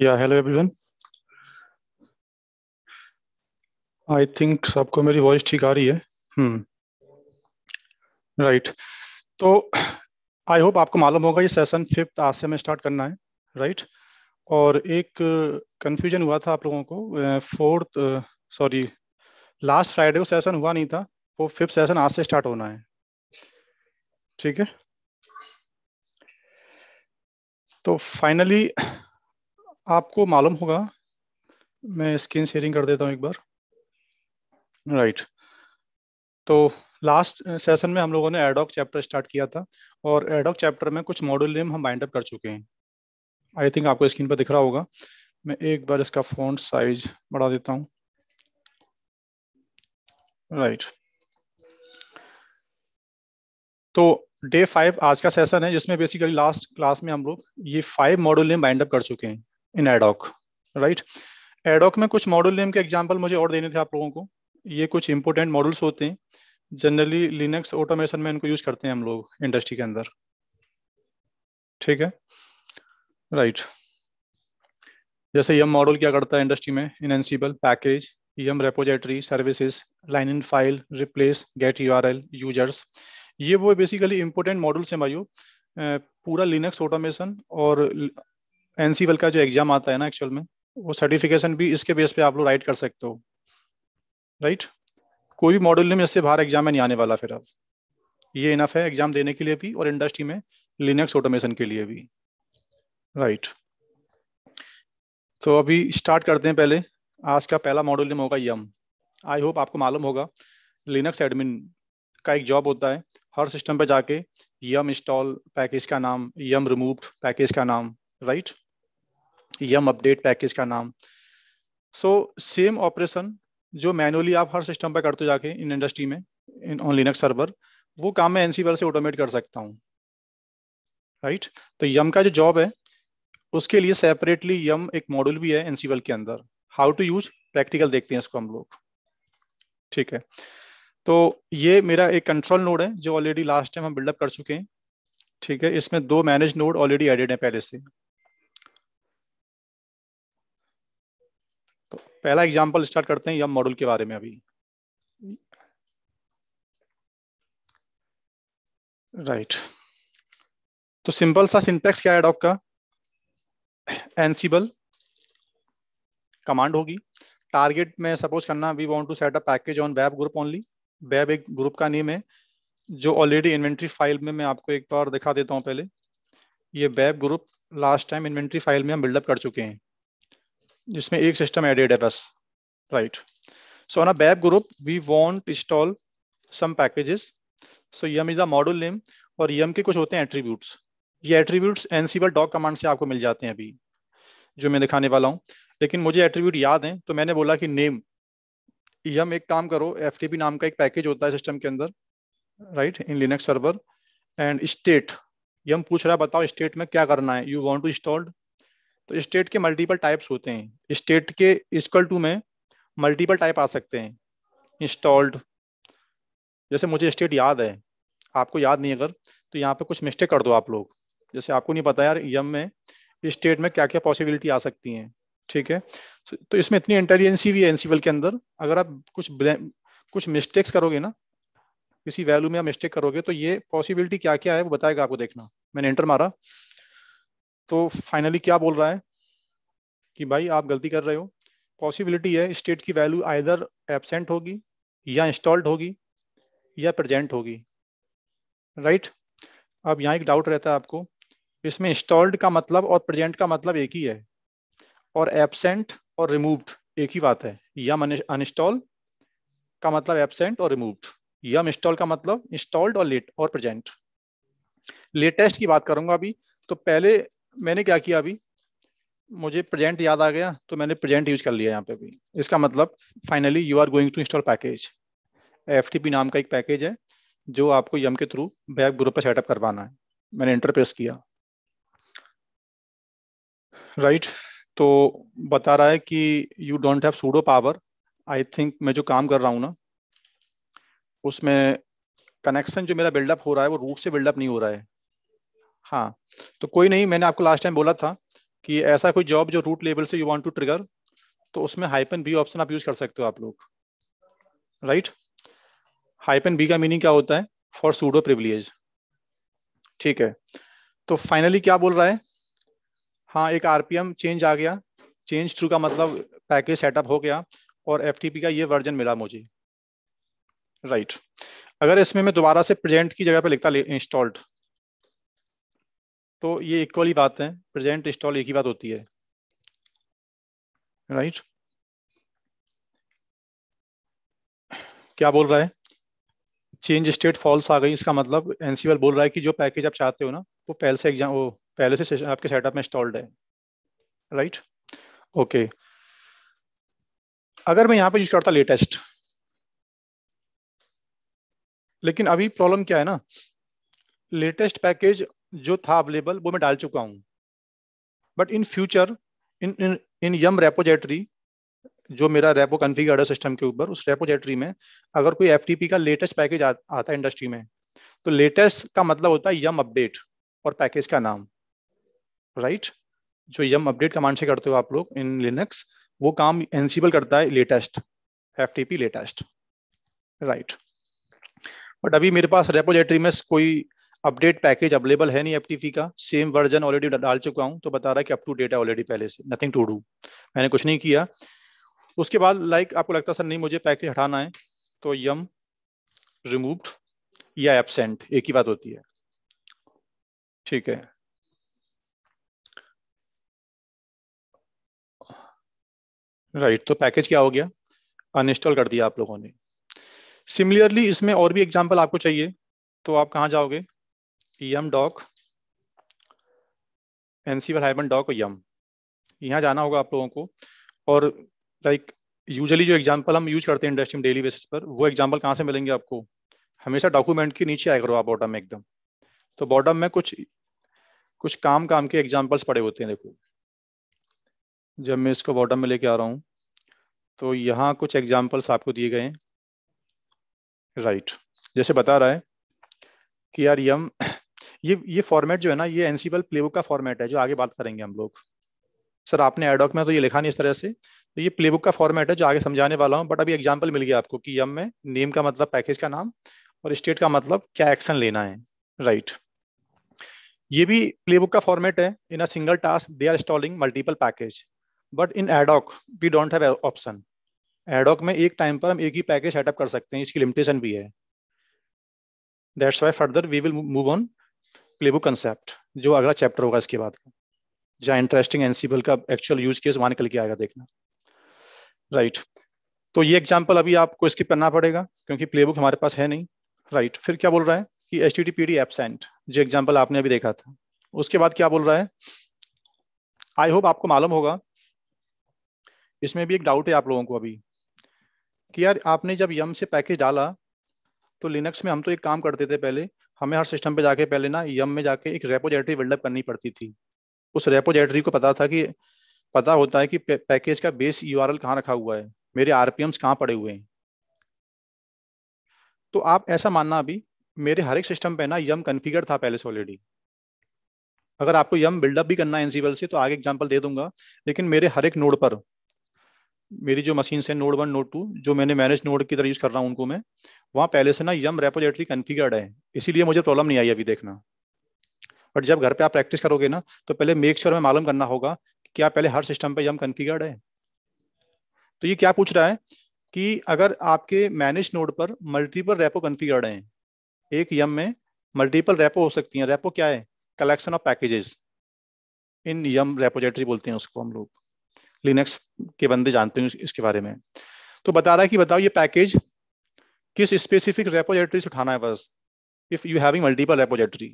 या hello everyone I think सबको मेरी वॉइस ठीक आ रही है हम्म राइट तो आई होप आपको मालूम होगा ये सेशन फिफ्थ आज से हमें स्टार्ट करना है राइट right? और एक कंफ्यूजन हुआ था आप लोगों को फोर्थ सॉरी लास्ट फ्राइडे को सेशन हुआ नहीं था वो फिफ्थ सेशन आज से स्टार्ट होना है ठीक है तो फाइनली आपको मालूम होगा मैं स्क्रीन शेयरिंग कर देता हूँ एक बार राइट right. तो लास्ट सेशन में हम लोगों ने एडॉक चैप्टर स्टार्ट किया था और एडॉक चैप्टर में कुछ मॉड्यूल नेम हम बाइंड अप कर चुके हैं आई थिंक आपको स्क्रीन पर दिख रहा होगा मैं एक बार इसका फोन साइज बढ़ा देता हूँ राइट right. तो डे फाइव आज का सेशन है जिसमें बेसिकली लास्ट क्लास में हम लोग ये five module name bind up कर चुके हैं इन एडॉक राइट एडॉक में कुछ मॉडल नेम के एग्जाम्पल मुझे और देने थे आप लोगों को ये कुछ इंपोर्टेंट मॉडल्स होते हैं जनरली लिनक्स ऑटोमेशन में इनको यूज करते हैं हम लोग इंडस्ट्री के अंदर ठीक है राइट right. जैसे यम e मॉडल क्या करता है इंडस्ट्री में in Ansible package yum repository services line in file replace get URL users ये वो बेसिकली इंपोर्टेंट मॉडल्स हैं भाइयों पूरा लिनक्स ऑटोमेशन और एनसीवल का जो एग्जाम आता है ना एक्चुअल में वो सर्टिफिकेशन भी इसके बेस पे आप लोग राइट कर सकते हो राइट कोई भी मॉड्यूल में इससे बाहर एग्जाम में नहीं आने वाला फिर अब ये इनफ है एग्जाम देने के लिए भी और इंडस्ट्री में लिनक्स ऑटोमेशन के लिए भी राइट तो अभी स्टार्ट करते हैं पहले आज का पहला मॉड्यूल नेम होगा यम आई होप आपको मालूम होगा लिनक्स एडमिन का एक जॉब होता है हर सिस्टम पर जाके यम इंस्टॉल पैकेज का नाम यम रिमूव पैकेज का नाम right right? Yum update package का नाम सो सेम ऑपरेशन जो मैनुअली आप हर सिस्टम पर करते जाके इन इंडस्ट्री में इन ऑन लिनक्स सर्वर वो काम मैं एनसीवर से ऑटोमेट कर सकता हूँ राइट right? तो यम का जो जॉब है उसके लिए सेपरेटली यम एक मॉड्यूल भी है एनसीवल के अंदर हाउ टू यूज प्रैक्टिकल देखते हैं इसको हम लोग ठीक है तो ये मेरा एक कंट्रोल नोड है जो ऑलरेडी लास्ट टाइम हम बिल्डअप कर चुके हैं ठीक है इसमें दो मैनेज नोड ऑलरेडी एडेड है पहले से पहला एग्जाम्पल स्टार्ट करते हैं यम मॉडल के बारे में अभी राइट right. तो सिंपल सा सिंटेक्स क्या है डॉक का एनसीबल कमांड होगी टारगेट में सपोज करना we want to set a package on web group only web एक ग्रुप का नेम है जो ऑलरेडी इन्वेंट्री फाइल में मैं आपको एक बार दिखा देता हूं पहले ये web group last time inventory file में हम बिल्डअप कर चुके हैं जिसमें एक सिस्टम एडेड है बस right so on a BAP group, we want to install some packages. So yum is a और यम के कुछ होते हैं एट्रीब्यूट्स ये attributes ansible डॉक कमांड से आपको मिल जाते हैं अभी जो मैं दिखाने वाला हूँ लेकिन मुझे एट्रीब्यूट याद हैं तो मैंने बोला कि नेम यम एक काम करो एफ नाम का एक पैकेज होता है सिस्टम के अंदर right in Linux server and state yum पूछ रहा है बताओ स्टेट में क्या करना है यू वॉन्ट टू इंस्टॉल्ड तो स्टेट के मल्टीपल टाइप्स होते हैं स्टेट के इसकल टू में मल्टीपल टाइप आ सकते हैं इंस्टॉल्ड जैसे मुझे स्टेट याद है आपको याद नहीं अगर तो यहाँ पे कुछ मिस्टेक कर दो आप लोग जैसे आपको नहीं पता यार यम में स्टेट में क्या क्या पॉसिबिलिटी आ सकती हैं ठीक है तो, तो इसमें इतनी इंटेलिजेंसी भी है एनसीवल के अंदर अगर आप कुछ कुछ मिस्टेक्स करोगे ना किसी वैल्यू में आप मिस्टेक करोगे तो ये पॉसिबिलिटी क्या क्या है वो बताएगा आपको देखना मैंने इंटर मारा तो फाइनली क्या बोल रहा है कि भाई आप गलती कर रहे हो पॉसिबिलिटी है स्टेट की वैल्यू आइदर एबसेंट होगी या इंस्टॉल्ड होगी या प्रजेंट होगी राइट right? अब यहाँ एक डाउट रहता है आपको इसमें इंस्टॉल्ड का मतलब और प्रजेंट का मतलब एक ही है और एबसेंट और रिमूव्ड एक ही बात है यम अनस्टॉल का मतलब एबसेंट और रिमूव्ड यम इंस्टॉल का मतलब इंस्टॉल्ड और लेट और प्रजेंट लेटेस्ट की बात करूंगा अभी तो पहले मैंने क्या किया अभी मुझे प्रेजेंट याद आ गया तो मैंने प्रेजेंट यूज कर लिया यहाँ पे भी इसका मतलब finally you are going to install package F नाम का एक पैकेज है जो आपको यम के थ्रू बैक ग्रुप पर सेटअप करवाना है मैंने इंटरप्रेस किया राइट right? तो बता रहा है कि you don't have sudo power I think मैं जो काम कर रहा हूँ ना उसमें कनेक्शन जो मेरा बिल्डअप हो रहा है वो रूट से बिल्डअप नहीं हो रहा है हाँ तो कोई नहीं मैंने आपको लास्ट टाइम बोला था कि ऐसा कोई जॉब जो रूट लेवल से यू वांट टू ट्रिगर तो उसमें हाइपन बी ऑप्शन आप यूज कर सकते हो आप लोग राइट हाइपन बी का मीनिंग क्या होता है फॉर सूडो प्रिविलेज ठीक है तो फाइनली क्या बोल रहा है हाँ एक आरपीएम चेंज आ गया चेंज थ्रू का मतलब पैकेज सेटअप हो गया और एफ का ये वर्जन मिला मुझे राइट right. अगर इसमें मैं दोबारा से प्रेजेंट की जगह पर लिखता इंस्टॉल्ड तो ये एक वाली बात है प्रेजेंट स्टॉल एक ही बात होती है राइट right? क्या बोल रहा है चेंज स्टेट फॉल्स आ गई इसका मतलब एनसीवल बोल रहा है कि जो पैकेज आप चाहते हो ना वो पहले से एग्जाम वो पहले से आपके सेटअप में इंस्टॉल्ड है राइट right? Okay okay. अगर मैं यहाँ पे यूज करता लेटेस्ट लेकिन अभी प्रॉब्लम क्या है ना लेटेस्ट पैकेज जो था अवेलेबल वो मैं डाल चुका हूँ but in future in in yum रेपोजेटरी जो मेरा रेपो कन्फिगर्ड सिस्टम के ऊपर उस रेपोजेटरी में अगर कोई एफ का लेटेस्ट पैकेज आ, आता है इंडस्ट्री में तो लेटेस्ट का मतलब होता है यम अपडेट और पैकेज का नाम राइट right? जो यम अपडेट कमांड से करते हो आप लोग इन लिनक्स वो काम एनसीबल करता है latest F latest right but अभी मेरे पास रेपोजेटरी में कोई अपडेट पैकेज अवेलेबल है नहीं एफ का सेम वर्जन ऑलरेडी डाल चुका हूँ तो बता रहा है कि अप टू डेट है ऑलरेडी पहले से नथिंग टू डू मैंने कुछ नहीं किया उसके बाद लाइक like, आपको लगता सर नहीं मुझे पैकेज हटाना है तो यम रिमूव्ड या एबसेंट एक ही बात होती है ठीक है राइट right, तो पैकेज क्या हो गया अनइंस्टॉल कर दिया आप लोगों ने सिमिलरली इसमें और भी एग्जाम्पल आपको चाहिए तो आप कहाँ जाओगे यम डॉक एनसीवर हाइबन डॉक और यम e यहाँ जाना होगा आप लोगों को और लाइक यूजली जो एग्जाम्पल हम यूज करते हैं इंडस्ट्री में डेली बेसिस पर वो एग्जाम्पल कहाँ से मिलेंगे आपको हमेशा डॉक्यूमेंट के नीचे आए करो आप बॉटम में एकदम तो बॉटम में कुछ कुछ काम काम के एग्जाम्पल्स पड़े होते हैं देखो जब मैं इसको बॉटम में लेके आ रहा हूँ तो यहाँ कुछ एग्जाम्पल्स आपको दिए गए हैं राइट जैसे बता रहा है कि यार यम e ये ये फॉर्मेट जो है ना ये एनसीबल प्लेबुक का फॉर्मेट है जो आगे बात करेंगे हम लोग सर आपने एडॉक में तो ये लिखा नहीं इस तरह से तो ये प्लेबुक का फॉर्मेट है जो आगे समझाने वाला हूँ बट अभी एग्जाम्पल मिल गया आपको कि यम में नेम का मतलब पैकेज का नाम और स्टेट का मतलब क्या एक्शन लेना है राइट ये भी प्लेबुक का फॉर्मेट है in a single task they are installing multiple package but in ad hoc we don't have option ad hoc में एक टाइम पर हम एक ही पैकेज सेटअप कर सकते हैं इसकी लिमिटेशन भी है that's why further we will move on playbook concept जो अगला चैप्टर होगा इसके बाद का जहाँ इंटरेस्टिंग एनसीबल का एक्चुअल यूज केस वहां निकल के आएगा देखना राइट तो ये एग्जाम्पल अभी आपको स्किप करना पड़ेगा क्योंकि प्लेबुक हमारे पास है नहीं राइट right. फिर क्या बोल रहा है कि H T T P D absent जो एग्जाम्पल आपने अभी देखा था उसके बाद क्या बोल रहा है आई होप आपको मालूम होगा इसमें भी एक डाउट है आप लोगों को अभी कि यार आपने जब यम से पैकेज डाला तो लिनक्स में हम तो एक काम करते थे पहले हमें हर सिस्टम पे जाके पहले ना यम e में जाके एक रेपोजेटरी बिल्डअप करनी पड़ती थी उस रेपोजेटरी को पता था कि पता होता है कि पैकेज का बेस यू आर कहाँ रखा हुआ है मेरे आरपीएम्स कहाँ पड़े हुए हैं तो आप ऐसा मानना अभी मेरे हर एक सिस्टम पे ना यम e कन्फिगर था पहले से ऑलरेडी अगर आपको यम e बिल्डअप भी करना है एनसीबल से तो आगे एग्जाम्पल दे दूंगा लेकिन मेरे हर एक नोड पर मेरी जो मशीन है नोड वन नोड टू जो मैंने मैनेज नोड की तरह यूज कर रहा हूँ उनको मैं वहाँ पहले से ना यम रेपोजेटरी कन्फिगर्ड है इसीलिए मुझे प्रॉब्लम नहीं आई अभी देखना बट जब घर पे आप प्रैक्टिस करोगे ना तो पहले मेक श्योर sure में मालूम करना होगा कि क्या पहले हर सिस्टम पे यम कन्फिगर्ड है तो ये क्या पूछ रहा है कि अगर आपके मैनेज नोड पर मल्टीपल रेपो कन्फिगर्ड है एक यम में मल्टीपल रेपो हो सकती है रेपो क्या है collection of packages in yum repository बोलते हैं उसको हम लोग लिनक्स के बंदे जानते हैं इसके बारे में तो बता रहा है कि बताओ ये पैकेज किस स्पेसिफिक रेपोजिटरी से उठाना है बस if you having multiple repository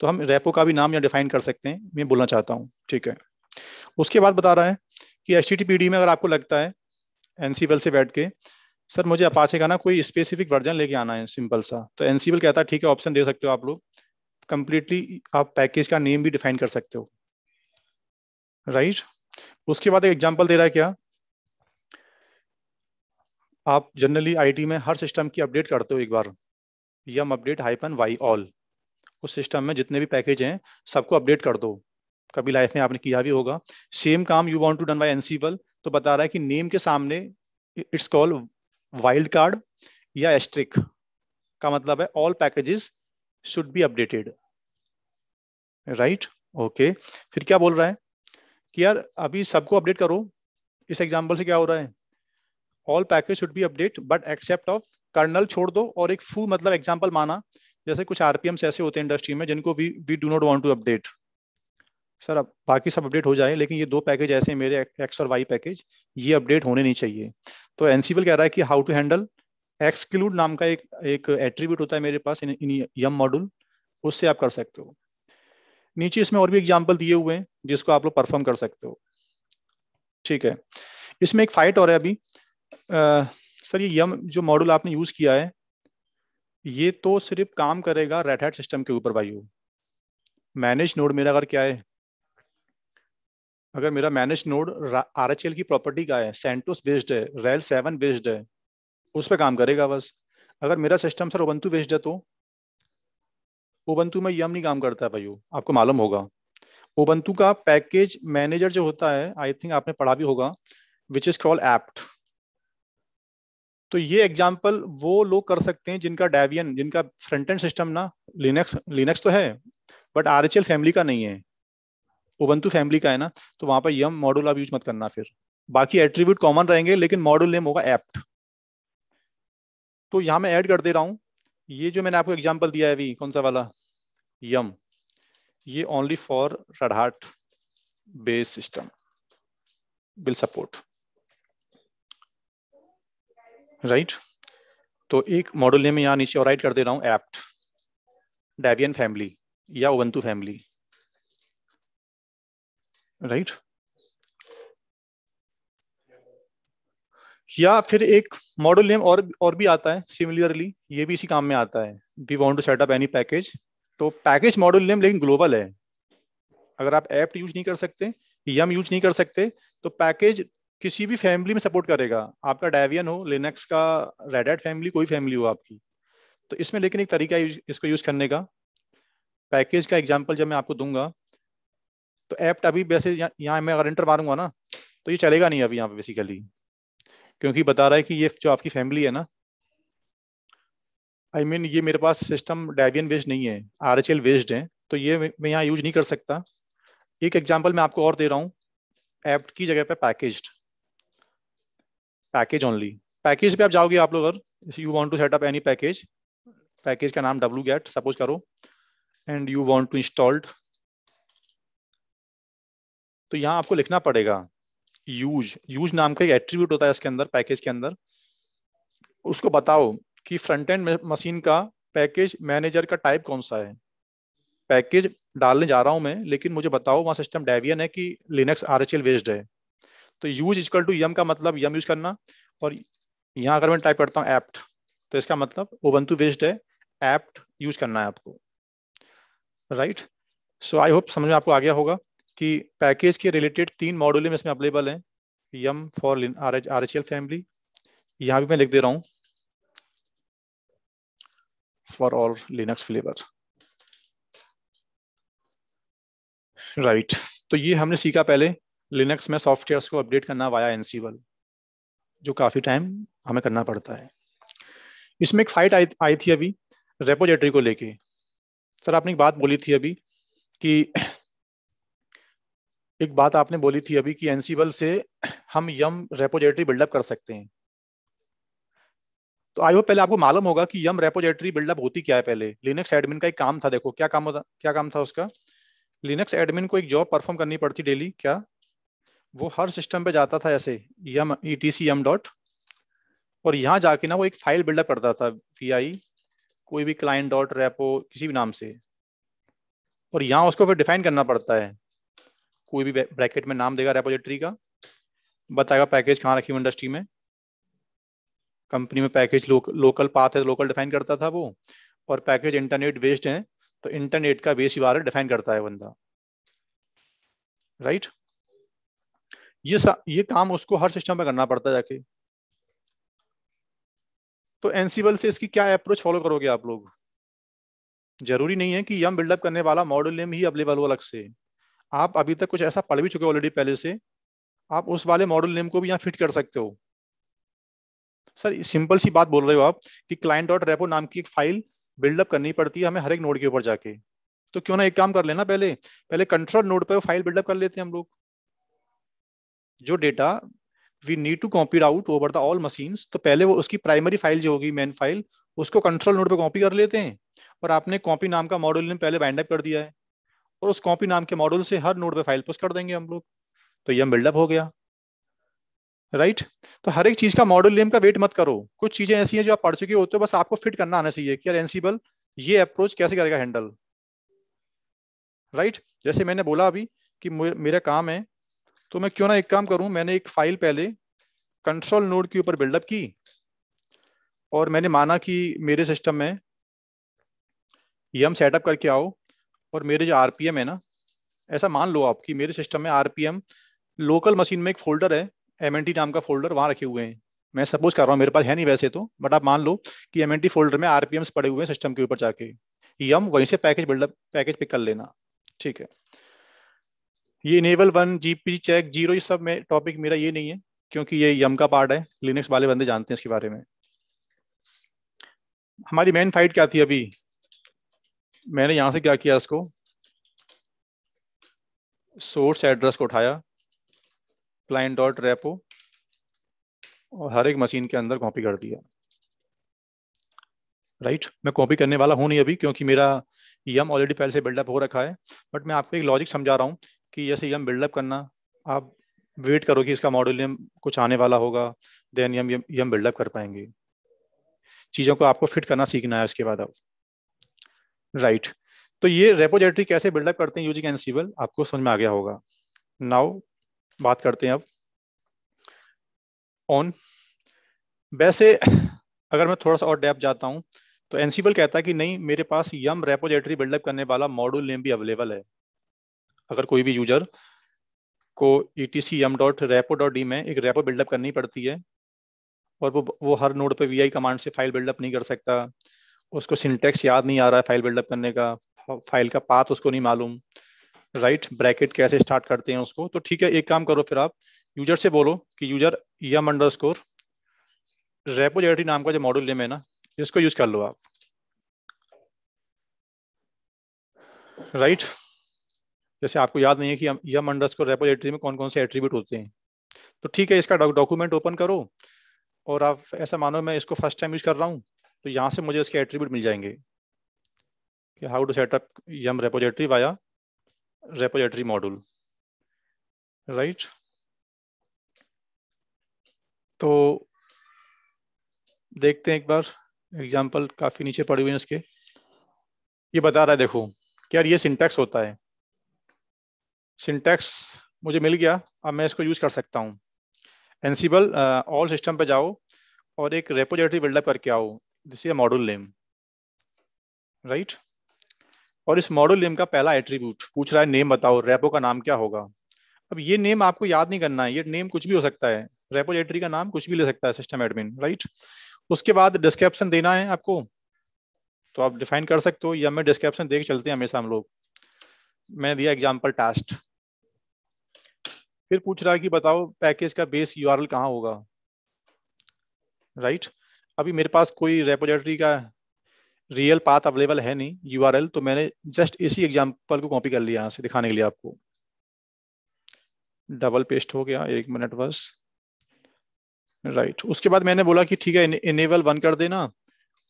तो हम रेपो का भी नाम यहाँ डिफाइन कर सकते हैं मैं बोलना चाहता हूँ ठीक है उसके बाद बता रहा है कि एस में अगर आपको लगता है एन से बैठ के सर मुझे अपाचे का ना कोई स्पेसिफिक वर्जन लेके आना है सिंपल सा तो एन कहता है ठीक है ऑप्शन दे सकते हो आप लोग कंप्लीटली आप पैकेज का नेम भी डिफाइन कर सकते हो राइट right? उसके बाद एक एग्जाम्पल दे रहा है क्या आप जनरली आईटी में हर सिस्टम की अपडेट करते हो एक बार yum update hyphen Y all उस सिस्टम में जितने भी पैकेज हैं सबको अपडेट कर दो कभी लाइफ में आपने किया भी होगा सेम काम you want to done by Ansible तो बता रहा है कि नेम के सामने इट्स कॉल्ड वाइल्ड कार्ड या एस्ट्रिक का मतलब है all packages should be updated right okay फिर क्या बोल रहा है कि यार अभी सबको अपडेट करो इस एग्जाम्पल से क्या हो रहा है all package should be update but except of kernel छोड़ दो और एक फुल मतलब एग्जाम्पल माना जैसे कुछ आरपीएम ऐसे होते हैं इंडस्ट्री में जिनको we we do not want to update sir अब बाकी सब अपडेट हो जाए लेकिन ये दो पैकेज ऐसे मेरे एक्स और वाई पैकेज ये अपडेट होने नहीं चाहिए तो एनसीबल कह रहा है कि हाउ टू हैंडल एक्सक्लूड नाम का एक एक एट्रीब्यूट होता है मेरे पास इन, इन यम मॉड्यूल उससे आप कर सकते हो नीचे इसमें और भी एग्जाम्पल दिए हुए हैं जिसको आप लोग परफॉर्म कर सकते हो ठीक है इसमें एक फाइट और है अभी आ, सर ये यम जो मॉडल आपने यूज किया है ये तो सिर्फ काम करेगा रेड हेड सिस्टम के ऊपर भाई मैनेज नोड मेरा अगर क्या है अगर मेरा manage node R H L की प्रॉपर्टी का है सेंटोस बेस्ड है रेल सेवन बेस्ड है उस पर काम करेगा बस अगर मेरा सिस्टम सर ओबंतु बेस्ड है तो ओबंतु में यम नहीं काम करता है भाई आपको मालूम होगा ओबंतु का पैकेज मैनेजर जो होता है आई थिंक आपने पढ़ा भी होगा विच इज कॉल एप्ट तो ये एग्जाम्पल वो लोग कर सकते हैं जिनका डेवियन जिनका फ्रंट एंड सिस्टम ना लिनक्स लिनक्स तो है बट आर फैमिली का नहीं है ओबंतु फैमिली का है ना तो वहां पर यम मॉड्यूल आप यूज मत करना फिर बाकी एट्रीब्यूट कॉमन रहेंगे लेकिन मॉड्यूल नेम होगा एप्ट तो यहां मैं ऐड कर दे रहा हूँ ये जो मैंने आपको एग्जाम्पल दिया है अभी कौन सा वाला यम ये only for Red Hat base system will support right तो एक मॉडल ने मैं यहाँ नीचे और राइट कर दे रहा हूँ एप्ट डेबियन फैमिली या ओवंतु फैमिली राइट right? या फिर एक मॉडल नेम और और भी आता है सिमिलरली ये भी इसी काम में आता है we want to setup any package तो पैकेज मॉडल नेम लेकिन ग्लोबल है अगर आप एप्ट यूज नहीं कर सकते यम यूज नहीं कर सकते तो पैकेज किसी भी फैमिली में सपोर्ट करेगा आपका डायवियन हो लिनक्स का रेडेड फैमिली कोई फैमिली हो आपकी तो इसमें लेकिन एक तरीका है इसको यूज करने का पैकेज का एग्जाम्पल जब मैं आपको दूंगा तो एप्ट अभी वैसे यहाँ मैं अगर इंटर मारूंगा ना तो ये चलेगा नहीं अभी यहाँ पे बेसिकली क्योंकि बता रहा है कि ये जो आपकी फैमिली है ना आई I मीन mean, ये मेरे पास सिस्टम डेबियन वेज नहीं है आर एच एल वेस्ड है तो ये मैं यहाँ यूज नहीं कर सकता एक एग्जाम्पल मैं आपको और दे रहा हूँ एप्ट की जगह पे पैकेज पैकेज ओनली पैकेज पे आप जाओगे आप लोग अगर you want to setup any package package का नाम डब्ल्यू गैट सपोज करो and you want to installed तो यहाँ आपको लिखना पड़ेगा यूज यूज नाम का एक एट्रीब्यूट होता है इसके अंदर पैकेज के अंदर उसको बताओ कि फ्रंट एंड मशीन का पैकेज मैनेजर का टाइप कौन सा है पैकेज डालने जा रहा हूं मैं लेकिन मुझे बताओ वहां सिस्टम डेवियन है कि Linux R H L based है तो यूज इजकल टू यम का मतलब यम यूज करना और यहाँ अगर मैं टाइप करता हूँ एप्ट तो इसका मतलब ओबंतु बेस्ड है एप्ट यूज करना है आपको राइट सो आई होप समझ में आपको आ गया होगा कि पैकेज के रिलेटेड तीन मॉड्यूल में इसमें अवेलेबल हैं yum for R R H L family यहाँ भी मैं लिख दे रहा हूँ for all Linux flavour right तो ये हमने सीखा पहले लिनक्स में सॉफ्टवेयर को अपडेट करना वाया एनसीबल जो काफ़ी टाइम हमें करना पड़ता है इसमें एक फाइट आई थी अभी रेपोजेटरी को लेके सर आपने एक बात बोली थी अभी कि एक बात आपने बोली थी अभी कि एनसीबल से हम यम रेपोजेटरी बिल्डअप कर सकते हैं तो आई होप पहले आपको मालूम होगा कि यम रेपोजेटरी बिल्डअप होती क्या है पहले लिनक्स एडमिन का एक काम था देखो क्या काम होता क्या काम था उसका लिनक्स एडमिन को एक जॉब परफॉर्म करनी पड़ती डेली क्या वो हर सिस्टम पे जाता था ऐसे yum E T C M dot और यहाँ जाके ना वो एक फाइल बिल्डअप करता था वी आई कोई भी क्लाइंट डॉट रेपो किसी भी नाम से और यहाँ उसको फिर डिफाइन करना पड़ता है कोई भी ब्रैकेट में नाम देगा रेपोजिट्री का बताएगा पैकेज कहाँ रखी हुई इंडस्ट्री में कंपनी में पैकेज लो, लोकल पाथ है लोकल तो डिफाइन करता था वो और पैकेज इंटरनेट बेस्ड है तो इंटरनेट का बेस इवार डिफाइन करता है बंदा राइट ये ये काम उसको हर सिस्टम में करना पड़ता है जाके तो एनसीबल से इसकी क्या अप्रोच फॉलो करोगे आप लोग जरूरी नहीं है कि यम बिल्डअप करने वाला मॉडल नेम ही अवेलेबल हो अलग से आप अभी तक कुछ ऐसा पढ़ भी चुके हो ऑलरेडी पहले से आप उस वाले मॉडल नेम को भी यहाँ फिट कर सकते हो सर सिंपल सी बात बोल रहे हो आप कि क्लाइंट डॉट रेपो नाम की एक फाइल बिल्डअप करनी पड़ती है हमें हर एक नोड के ऊपर जाके तो क्यों ना एक काम कर लेना पहले पहले कंट्रोल नोड पर फाइल बिल्डअप कर लेते हैं हम लोग जो data we need to copy out over the all machines तो पहले वो उसकी प्राइमरी फाइल जो होगी मेन फाइल उसको कंट्रोल नोड पे कॉपी कर लेते हैं और आपने कॉपी नाम का मॉडल नेम पहले बाइंड अप कर दिया है और उस कॉपी नाम के मॉड्यूल से हर नोड पे फाइल पुश कर देंगे हम लोग तो यम बिल्डअप हो गया राइट तो हर एक चीज का मॉडल नेम का वेट मत करो कुछ चीजें ऐसी हैं जो आप पढ़ चुके होते हो बस आपको फिट करना आना चाहिए कि यार एनसीबल ये अप्रोच कैसे करेगा हैंडल राइट right? जैसे मैंने बोला अभी कि मेरा काम है तो मैं क्यों ना एक काम करूं मैंने एक फाइल पहले कंट्रोल नोड के ऊपर बिल्डअप की और मैंने माना कि मेरे सिस्टम में यम सेटअप करके आओ और मेरे जो आरपीएम है ना ऐसा मान लो आपकी मेरे सिस्टम में आरपीएम लोकल मशीन में एक फोल्डर है एम नाम का फोल्डर वहां रखे हुए हैं मैं सपोज कर रहा हूँ मेरे पास है नहीं वैसे तो बट आप मान लो कि एम फोल्डर में आरपीएम्स पड़े हुए हैं सिस्टम के ऊपर जाके यम वहीं से पैकेज बिल्डअप पैकेज पिक कर लेना ठीक है ये enable one GP check zero ये सब में टॉपिक मेरा ये नहीं है क्योंकि ये यम का पार्ट है लिनक्स वाले बंदे जानते हैं इसके बारे में हमारी मेन फाइट क्या थी अभी मैंने यहां से क्या किया इसको सोर्स एड्रेस को उठाया क्लाइंट डॉट रेपो और हर एक मशीन के अंदर कॉपी कर दिया राइट right? मैं कॉपी करने वाला हूं नहीं अभी क्योंकि मेरा यम e ऑलरेडी पहले से बिल्डअप हो रखा है बट मैं आपको एक लॉजिक समझा रहा हूँ कि जैसे यम e बिल्डअप करना आप वेट करो कि इसका मॉड्यूल कुछ आने वाला होगा देन यम यम, यम बिल्डअप कर पाएंगे चीज़ों को आपको फिट करना सीखना है उसके बाद आप राइट right. तो ये रेपोजेटरी कैसे बिल्डअप करते हैं यूजिंग एनसीबल आपको समझ में आ गया होगा नाउ बात करते हैं अब ऑन वैसे अगर मैं थोड़ा सा और डेप जाता हूं तो एनसीबल कहता है कि नहीं मेरे पास यम रेपोजेटरी बिल्डअप करने वाला मॉड्यूल नेम भी अवेलेबल है अगर कोई भी यूजर को E T C yum dot repo dot D में एक रेपो बिल्डअप करनी पड़ती है और वो वो हर नोड पे वी आई कमांड से फाइल बिल्डअप नहीं कर सकता उसको सिंटेक्स याद नहीं आ रहा है फाइल बिल्डअप करने का फाइल का पाथ उसको नहीं मालूम राइट right? ब्रैकेट कैसे स्टार्ट करते हैं उसको तो ठीक है एक काम करो फिर आप यूजर से बोलो कि user yum underscore repository नाम का जो मॉड्यूल नेम है ना इसको यूज कर लो आप राइट right? जैसे आपको याद नहीं है कि यम अंडर स्कोर रेपोजेटरी में कौन कौन से एट्रीब्यूट होते हैं तो ठीक है इसका डॉक्यूमेंट ओपन करो और आप ऐसा मानो मैं इसको फर्स्ट टाइम यूज कर रहा हूँ तो यहाँ से मुझे उसके एट्रीब्यूट मिल जाएंगे कि how to set up yum repository via repository module right तो देखते हैं एक बार एग्जाम्पल काफ़ी नीचे पड़े हुए हैं इसके ये बता रहा है देखो कि यार ये सिंटैक्स होता है सिंटैक्स मुझे मिल गया अब मैं इसको यूज़ कर सकता हूँ एनसीबल ऑल सिस्टम पे जाओ और एक रेपोजेटरी बिल्डअप करके आओ this is a module name right right? और इस मॉडल नेम का पहला एट्रीब्यूट पूछ रहा है नेम बताओ रेपो का नाम क्या होगा अब ये नेम आपको याद नहीं करना है ये नेम कुछ भी हो सकता है रेपोजिटरी का नाम कुछ भी ले सकता है सिस्टम एडमिन राइट उसके बाद डिस्क्रिप्शन देना है आपको तो आप डिफाइन कर सकते हो या मैं डिस्क्रिप्शन देख चलते हैं हमेशा हम लोग मैंने दिया एग्जाम्पल टास्ट फिर पूछ रहा है कि बताओ पैकेज का बेस यू आर कहाँ होगा राइट right? अभी मेरे पास कोई रेपोजिटरी का रियल पाथ अवेलेबल है नहीं यू तो मैंने जस्ट इसी एग्जाम्पल को कॉपी कर लिया यहाँ से दिखाने के लिए आपको डबल पेस्ट हो गया एक मिनट बस राइट right. उसके बाद मैंने बोला कि ठीक है इनेबल वन कर देना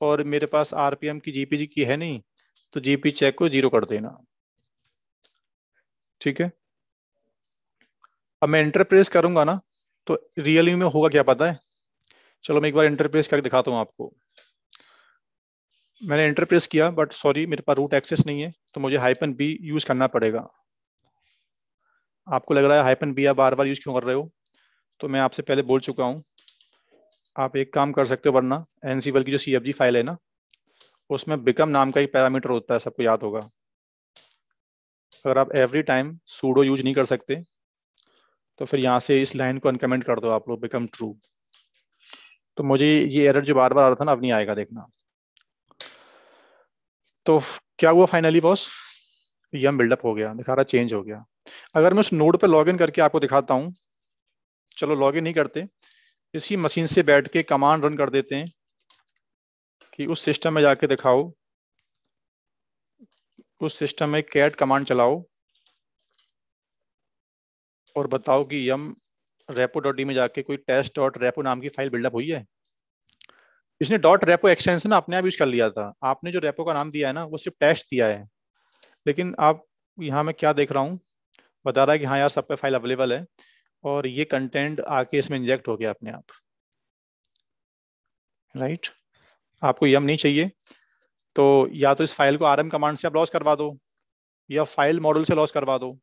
और मेरे पास आरपीएम की जीपीजी की है नहीं तो जीपी चेक को जीरो कर देना ठीक है अब मैं इंटरप्रेस प्रेस करूंगा ना तो रियली में होगा क्या पता है चलो मैं एक बार इंटरप्रेस करके दिखाता हूँ आपको मैंने इंटरप्रेस किया बट सॉरी मेरे पास रूट एक्सेस नहीं है तो मुझे हाइपन बी यूज करना पड़ेगा आपको लग रहा है हाइपन बी आप बार बार यूज क्यों कर रहे हो तो मैं आपसे पहले बोल चुका हूँ आप एक काम कर सकते हो वरना एनसीवल की जो सी फाइल है ना उसमें बिकम नाम का ही पैरामीटर होता है सबको याद होगा अगर आप एवरी टाइम सूडो यूज नहीं कर सकते तो फिर यहाँ से इस लाइन को अनकमेंट कर दो आप लोग बिकम ट्रू तो मुझे ये एरर जो बार बार आ रहा था ना अब नहीं आएगा देखना तो क्या हुआ फाइनली बॉस यम बिल्डअप हो गया दिखा रहा चेंज हो गया अगर मैं उस नोड पर लॉग इन करके आपको दिखाता हूँ चलो लॉग इन नहीं करते इसी मशीन से बैठ के कमांड रन कर देते हैं कि उस सिस्टम में जाके दिखाओ उस सिस्टम में कैट कमांड चलाओ और बताओ कि यम रेपो डॉट डी में जाके कोई टेस्ट डॉट रेपो नाम की फाइल बिल्डअप हुई है इसने डॉट रेपो एक्सटेंशन अपने आप यूज कर लिया था आपने जो रेपो का नाम दिया है ना वो सिर्फ टेस्ट दिया है लेकिन आप यहाँ मैं क्या देख रहा हूँ बता रहा है कि हाँ यार सब पे फाइल अवेलेबल है और ये कंटेंट आके इसमें इंजेक्ट हो गया अपने आप राइट right? आपको यम नहीं चाहिए तो या तो इस फाइल को आर कमांड से आप लॉस करवा दो या फाइल मॉडल से लॉस करवा दो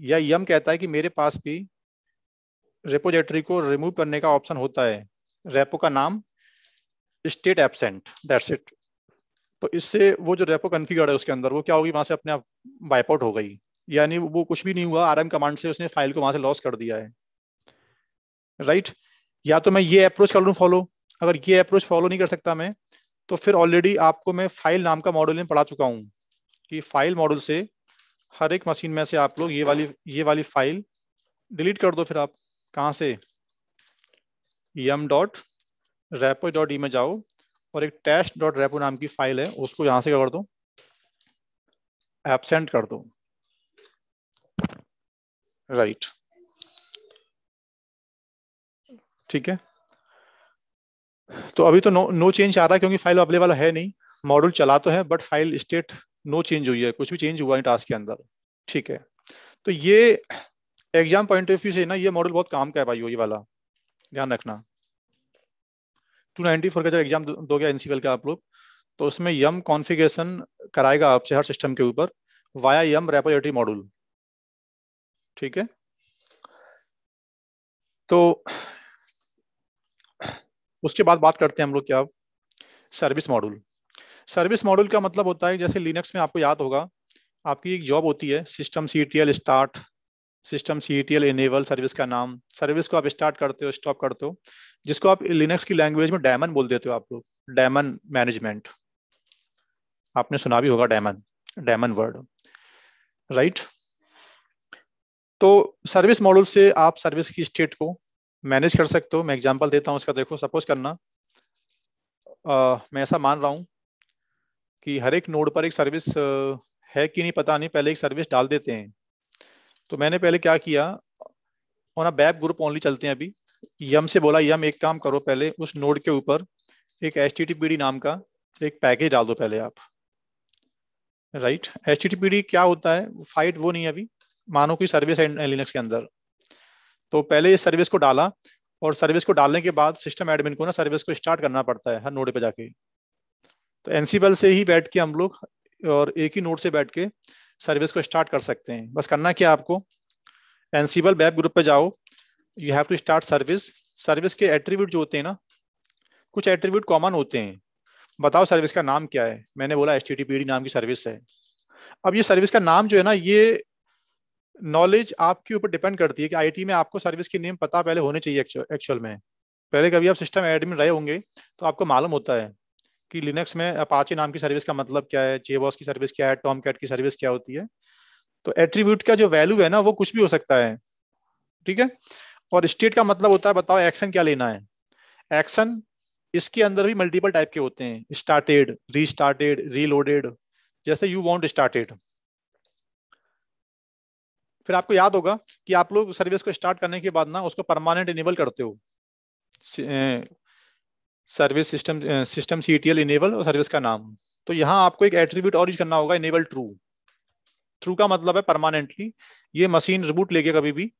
या यम कहता है कि मेरे पास भी रेपोजेटरी को रिमूव करने का ऑप्शन होता है रेपो का नाम स्टेट एबसेंट दैट्स इट तो इससे वो जो रेपो कन्फिगर्ड है उसके अंदर वो क्या होगी वहां से अपने आप वाइपआउट हो गई यानी वो कुछ भी नहीं हुआ आरएम कमांड से उसने फाइल को वहां से लॉस कर दिया है राइट right? या तो मैं ये अप्रोच कर लूँ फॉलो अगर ये अप्रोच फॉलो नहीं कर सकता मैं तो फिर ऑलरेडी आपको मैं फाइल नाम का मॉडल में पढ़ा चुका हूँ कि फाइल मॉडल से हर एक मशीन में से आप लोग ये वाली ये वाली फाइल डिलीट कर दो फिर आप कहा से yum dot repo dot D में जाओ और एक टेस्ट डॉट रेपो नाम की फाइल है उसको यहां से क्या कर दो एबसेंट कर दो राइट ठीक है तो अभी तो नो नो चेंज आ रहा है क्योंकि फाइल अवेलेबल है नहीं मॉड्यूल चला तो है but file state no change हुई है कुछ भी चेंज हुआ नहीं टास्क के अंदर ठीक है तो ये एग्जाम पॉइंट ऑफ व्यू से ना ये मॉडल बहुत काम का है भाई ये वाला ध्यान रखना 294 का जब एग्जाम गया एनसीएल का आप लोग तो उसमें यम कॉन्फ़िगरेशन कराएगा आपसे हर सिस्टम के ऊपर वाया यम रेपोजिटरी मॉडल ठीक है तो उसके बाद बात करते हैं हम लोग क्या सर्विस मॉडल सर्विस मॉडल का मतलब होता है जैसे लिनक्स में आपको याद होगा आपकी एक जॉब होती है system C T L start system C enable service का नाम सर्विस को आप स्टार्ट करते हो स्टॉप करते हो जिसको आप लिनक्स की लैंग्वेज में डायमन बोल देते हो आप लोग डायमन मैनेजमेंट आपने सुना भी होगा डायमन डायमन वर्ड राइट तो सर्विस मॉडल से आप सर्विस की स्टेट को मैनेज कर सकते हो मैं एग्जांपल देता हूँ उसका देखो सपोज करना आ, मैं ऐसा मान रहा हूं कि हर एक नोड पर एक सर्विस है कि नहीं पता नहीं पहले एक सर्विस डाल देते हैं तो मैंने पहले क्या किया ना बैक ग्रुप ओनली चलते हैं अभी यम से बोला यम एक काम करो पहले उस नोड के ऊपर एक एच नाम का एक पैकेज डाल दो पहले आप राइट एच क्या होता है फाइट वो नहीं अभी मानो की सर्विस है लिनक्स के अंदर तो पहले इस सर्विस को डाला और सर्विस को डालने के बाद सिस्टम एडमिन को ना सर्विस को स्टार्ट करना पड़ता है हर नोड पे जाके तो एनसीबल से ही बैठ के हम लोग और एक ही नोड से बैठ के सर्विस को स्टार्ट कर सकते हैं बस करना क्या आपको एनसीबल वेब ग्रुप पे जाओ you have to start service service के एट्रीब्यूट जो होते हैं ना कुछ एट्रीब्यूट कॉमन होते हैं बताओ सर्विस का नाम क्या है मैंने बोला एस नाम की सर्विस है अब ये सर्विस का नाम जो है ना ये नॉलेज आपके ऊपर डिपेंड करती है कि आईटी में आपको सर्विस के नेम पता पहले होने चाहिए एक्चुअल में पहले कभी आप सिस्टम एडमिन रहे होंगे तो आपको मालूम होता है कि लिनक्स में अपाचे नाम की सर्विस का मतलब क्या है जेबॉस की सर्विस क्या है टॉम कैट की सर्विस क्या होती है तो एट्रीब्यूट का जो वैल्यू है ना वो कुछ भी हो सकता है ठीक है और स्टेट का मतलब होता है बताओ एक्शन क्या लेना है एक्शन इसके अंदर भी मल्टीपल टाइप के होते हैं स्टार्टेड रीस्टार्टेड रीलोडेड जैसे यू वॉन्ट स्टार्टेड फिर आपको याद होगा कि आप लोग सर्विस को स्टार्ट करने के बाद ना उसको परमानेंट इनेबल करते हो service system system C T L enable और सर्विस का नाम तो यहाँ आपको एक एट्रीब्यूट और यूज करना होगा इनेबल ट्रू ट्रू का मतलब है परमानेंटली ये मशीन रिबूट लेके कभी भी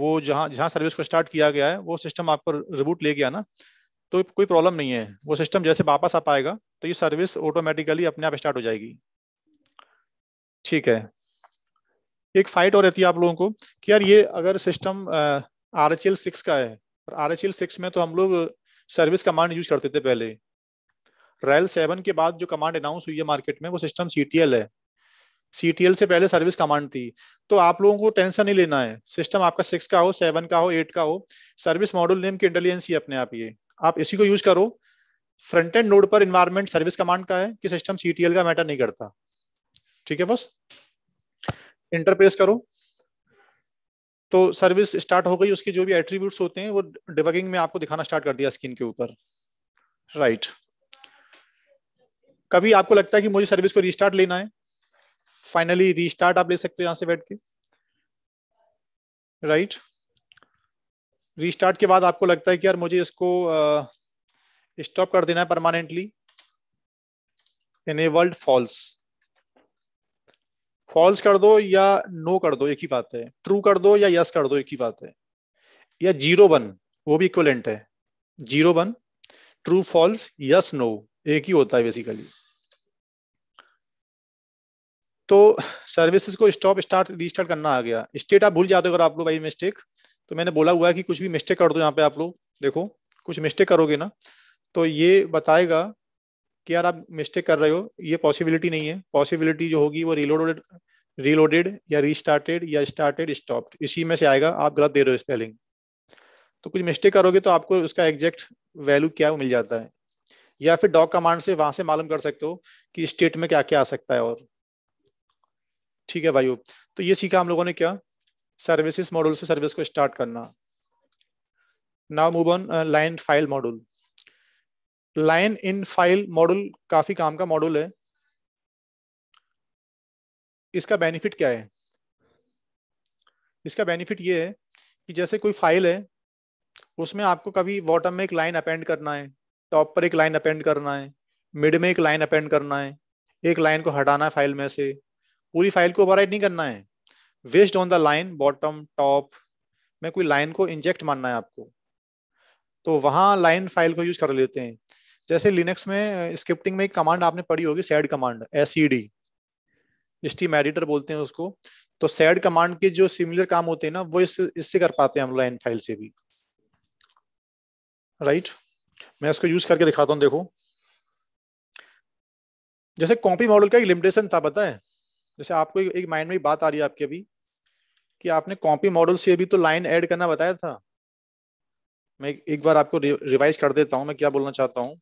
वो जहाँ जहाँ सर्विस को स्टार्ट किया गया है वो सिस्टम आपको रिबूट ले गया ना तो कोई प्रॉब्लम नहीं है वो सिस्टम जैसे वापस आ पाएगा तो ये सर्विस ऑटोमेटिकली अपने आप स्टार्ट हो जाएगी ठीक है एक फाइट और रहती है आप लोगों को कि यार ये अगर system R H L six का है आर एच एल सिक्स में तो हम लोग सर्विस कमांड यूज करते थे पहले रेल सेवन के बाद जो कमांड अनाउंस हुई है मार्केट में वो सिस्टम सीटीएल है सीटीएल से पहले सर्विस कमांड थी तो आप लोगों को टेंशन नहीं लेना है सिस्टम आपका सिक्स का हो सेवन का हो एट का हो सर्विस मॉडल नेम की इंटेलिजेंस ही अपने आप ये आप इसी को यूज करो फ्रंट एंड नोड पर इन्वायरमेंट सर्विस कमांड का है कि सिस्टम सीटीएल का मैटर नहीं करता ठीक है बस इंटरप्रेस करो तो सर्विस स्टार्ट हो गई उसके जो भी एट्रीब्यूट होते हैं वो डिबगिंग में आपको दिखाना स्टार्ट कर दिया स्क्रीन के ऊपर राइट right. कभी आपको लगता है कि मुझे सर्विस को रिस्टार्ट लेना है फाइनली रिस्टार्ट आप ले सकते हो यहां से बैठ के राइट right. के बाद आपको लगता है कि यार मुझे इसको स्टॉप uh, कर देना है परमानेंटली इनेबल्ड फॉल्स फॉल्स कर दो या नो कर दो एक ही बात है ट्रू कर दो या यस कर दो एक ही बात है या जीरो वन वो भी इक्वलेंट है zero one true false yes no एक ही होता है बेसिकली तो सर्विसेज को स्टॉप स्टार्ट रिस्टार्ट करना आ गया स्टेट आप भूल जाते हो अगर आप लोग भाई मिस्टेक तो मैंने बोला हुआ है कि कुछ भी मिस्टेक कर दो यहाँ पे आप लोग देखो कुछ मिस्टेक करोगे ना तो ये बताएगा कि यार आप मिस्टेक कर रहे हो ये पॉसिबिलिटी नहीं है पॉसिबिलिटी जो होगी वो रिलोडेड रिलोडेड या रिस्टार्टेड या स्टार्टेड स्टॉप्ड इसी में से आएगा आप गलत दे रहे हो स्पेलिंग तो कुछ मिस्टेक करोगे तो आपको उसका एग्जैक्ट वैल्यू क्या है वो मिल जाता है या फिर डॉक कमांड से वहां से मालूम कर सकते हो कि स्टेट में क्या क्या आ सकता है और ठीक है भाई तो ये सीखा हम लोगों ने क्या सर्विसेज मॉडल से सर्विस को स्टार्ट करना now move on line file model line in file module काफी काम का मॉड्यूल है इसका बेनिफिट क्या है इसका बेनिफिट ये है कि जैसे कोई फाइल है उसमें आपको कभी बॉटम में एक लाइन अपेंड करना है टॉप पर एक लाइन अपेंड करना है मिड में एक लाइन अपेंड करना है एक लाइन को हटाना है फाइल में से पूरी फाइल को ओवर नहीं करना है west on the line bottom top में कोई लाइन को इंजेक्ट मानना है आपको तो वहां लाइन फाइल को यूज कर लेते हैं जैसे लिनक्स में स्क्रिप्टिंग में एक कमांड आपने पढ़ी होगी sed command stream editor बोलते हैं उसको तो सैड कमांड के जो सिमिलर काम होते हैं ना वो इस इससे कर पाते हैं हम लाइन फाइल से भी राइट right? मैं इसको यूज करके दिखाता हूँ देखो जैसे कॉपी मॉडल का एक लिमिटेशन था पता है जैसे आपको एक माइंड में बात आ रही है आपके अभी कि आपने कॉपी मॉडल से भी तो लाइन ऐड करना बताया था मैं एक बार आपको रिवाइज कर देता हूँ मैं क्या बोलना चाहता हूँ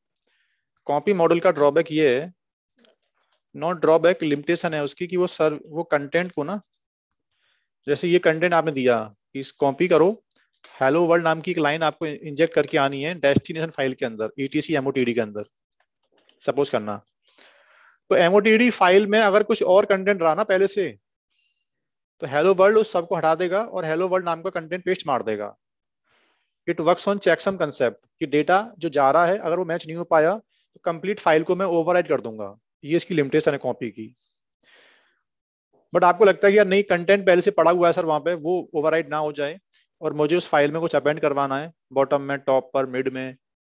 कॉपी मॉडल का ड्रॉबैक ये है नॉट ड्रॉबैक लिमिटेशन है उसकी कि वो सर वो कंटेंट को ना जैसे ये कंटेंट आपने दिया इस कॉपी करो हेलो वर्ल्ड नाम की एक लाइन आपको इंजेक्ट करके आनी है डेस्टिनेशन फाइल के अंदर ईटीसी एमओटीडी के अंदर सपोज करना तो एमओटीडी फाइल में अगर कुछ और कंटेंट रहा ना पहले से तो हेलो वर्ल्ड उस सबको हटा देगा और हेलो वर्ल्ड नाम का कंटेंट पेस्ट मार देगा it works on checksum concept कि डेटा जो जा रहा है अगर वो मैच नहीं हो पाया कंप्लीट फाइल को मैं ओवरराइट कर दूंगा ये इसकी लिमिटेशन है कॉपी की बट आपको लगता है कि यार नहीं कंटेंट पहले से पड़ा हुआ है सर वहां पे वो ओवरराइट ना हो जाए और मुझे उस फाइल में कुछ अपेंड करवाना है बॉटम में टॉप पर मिड में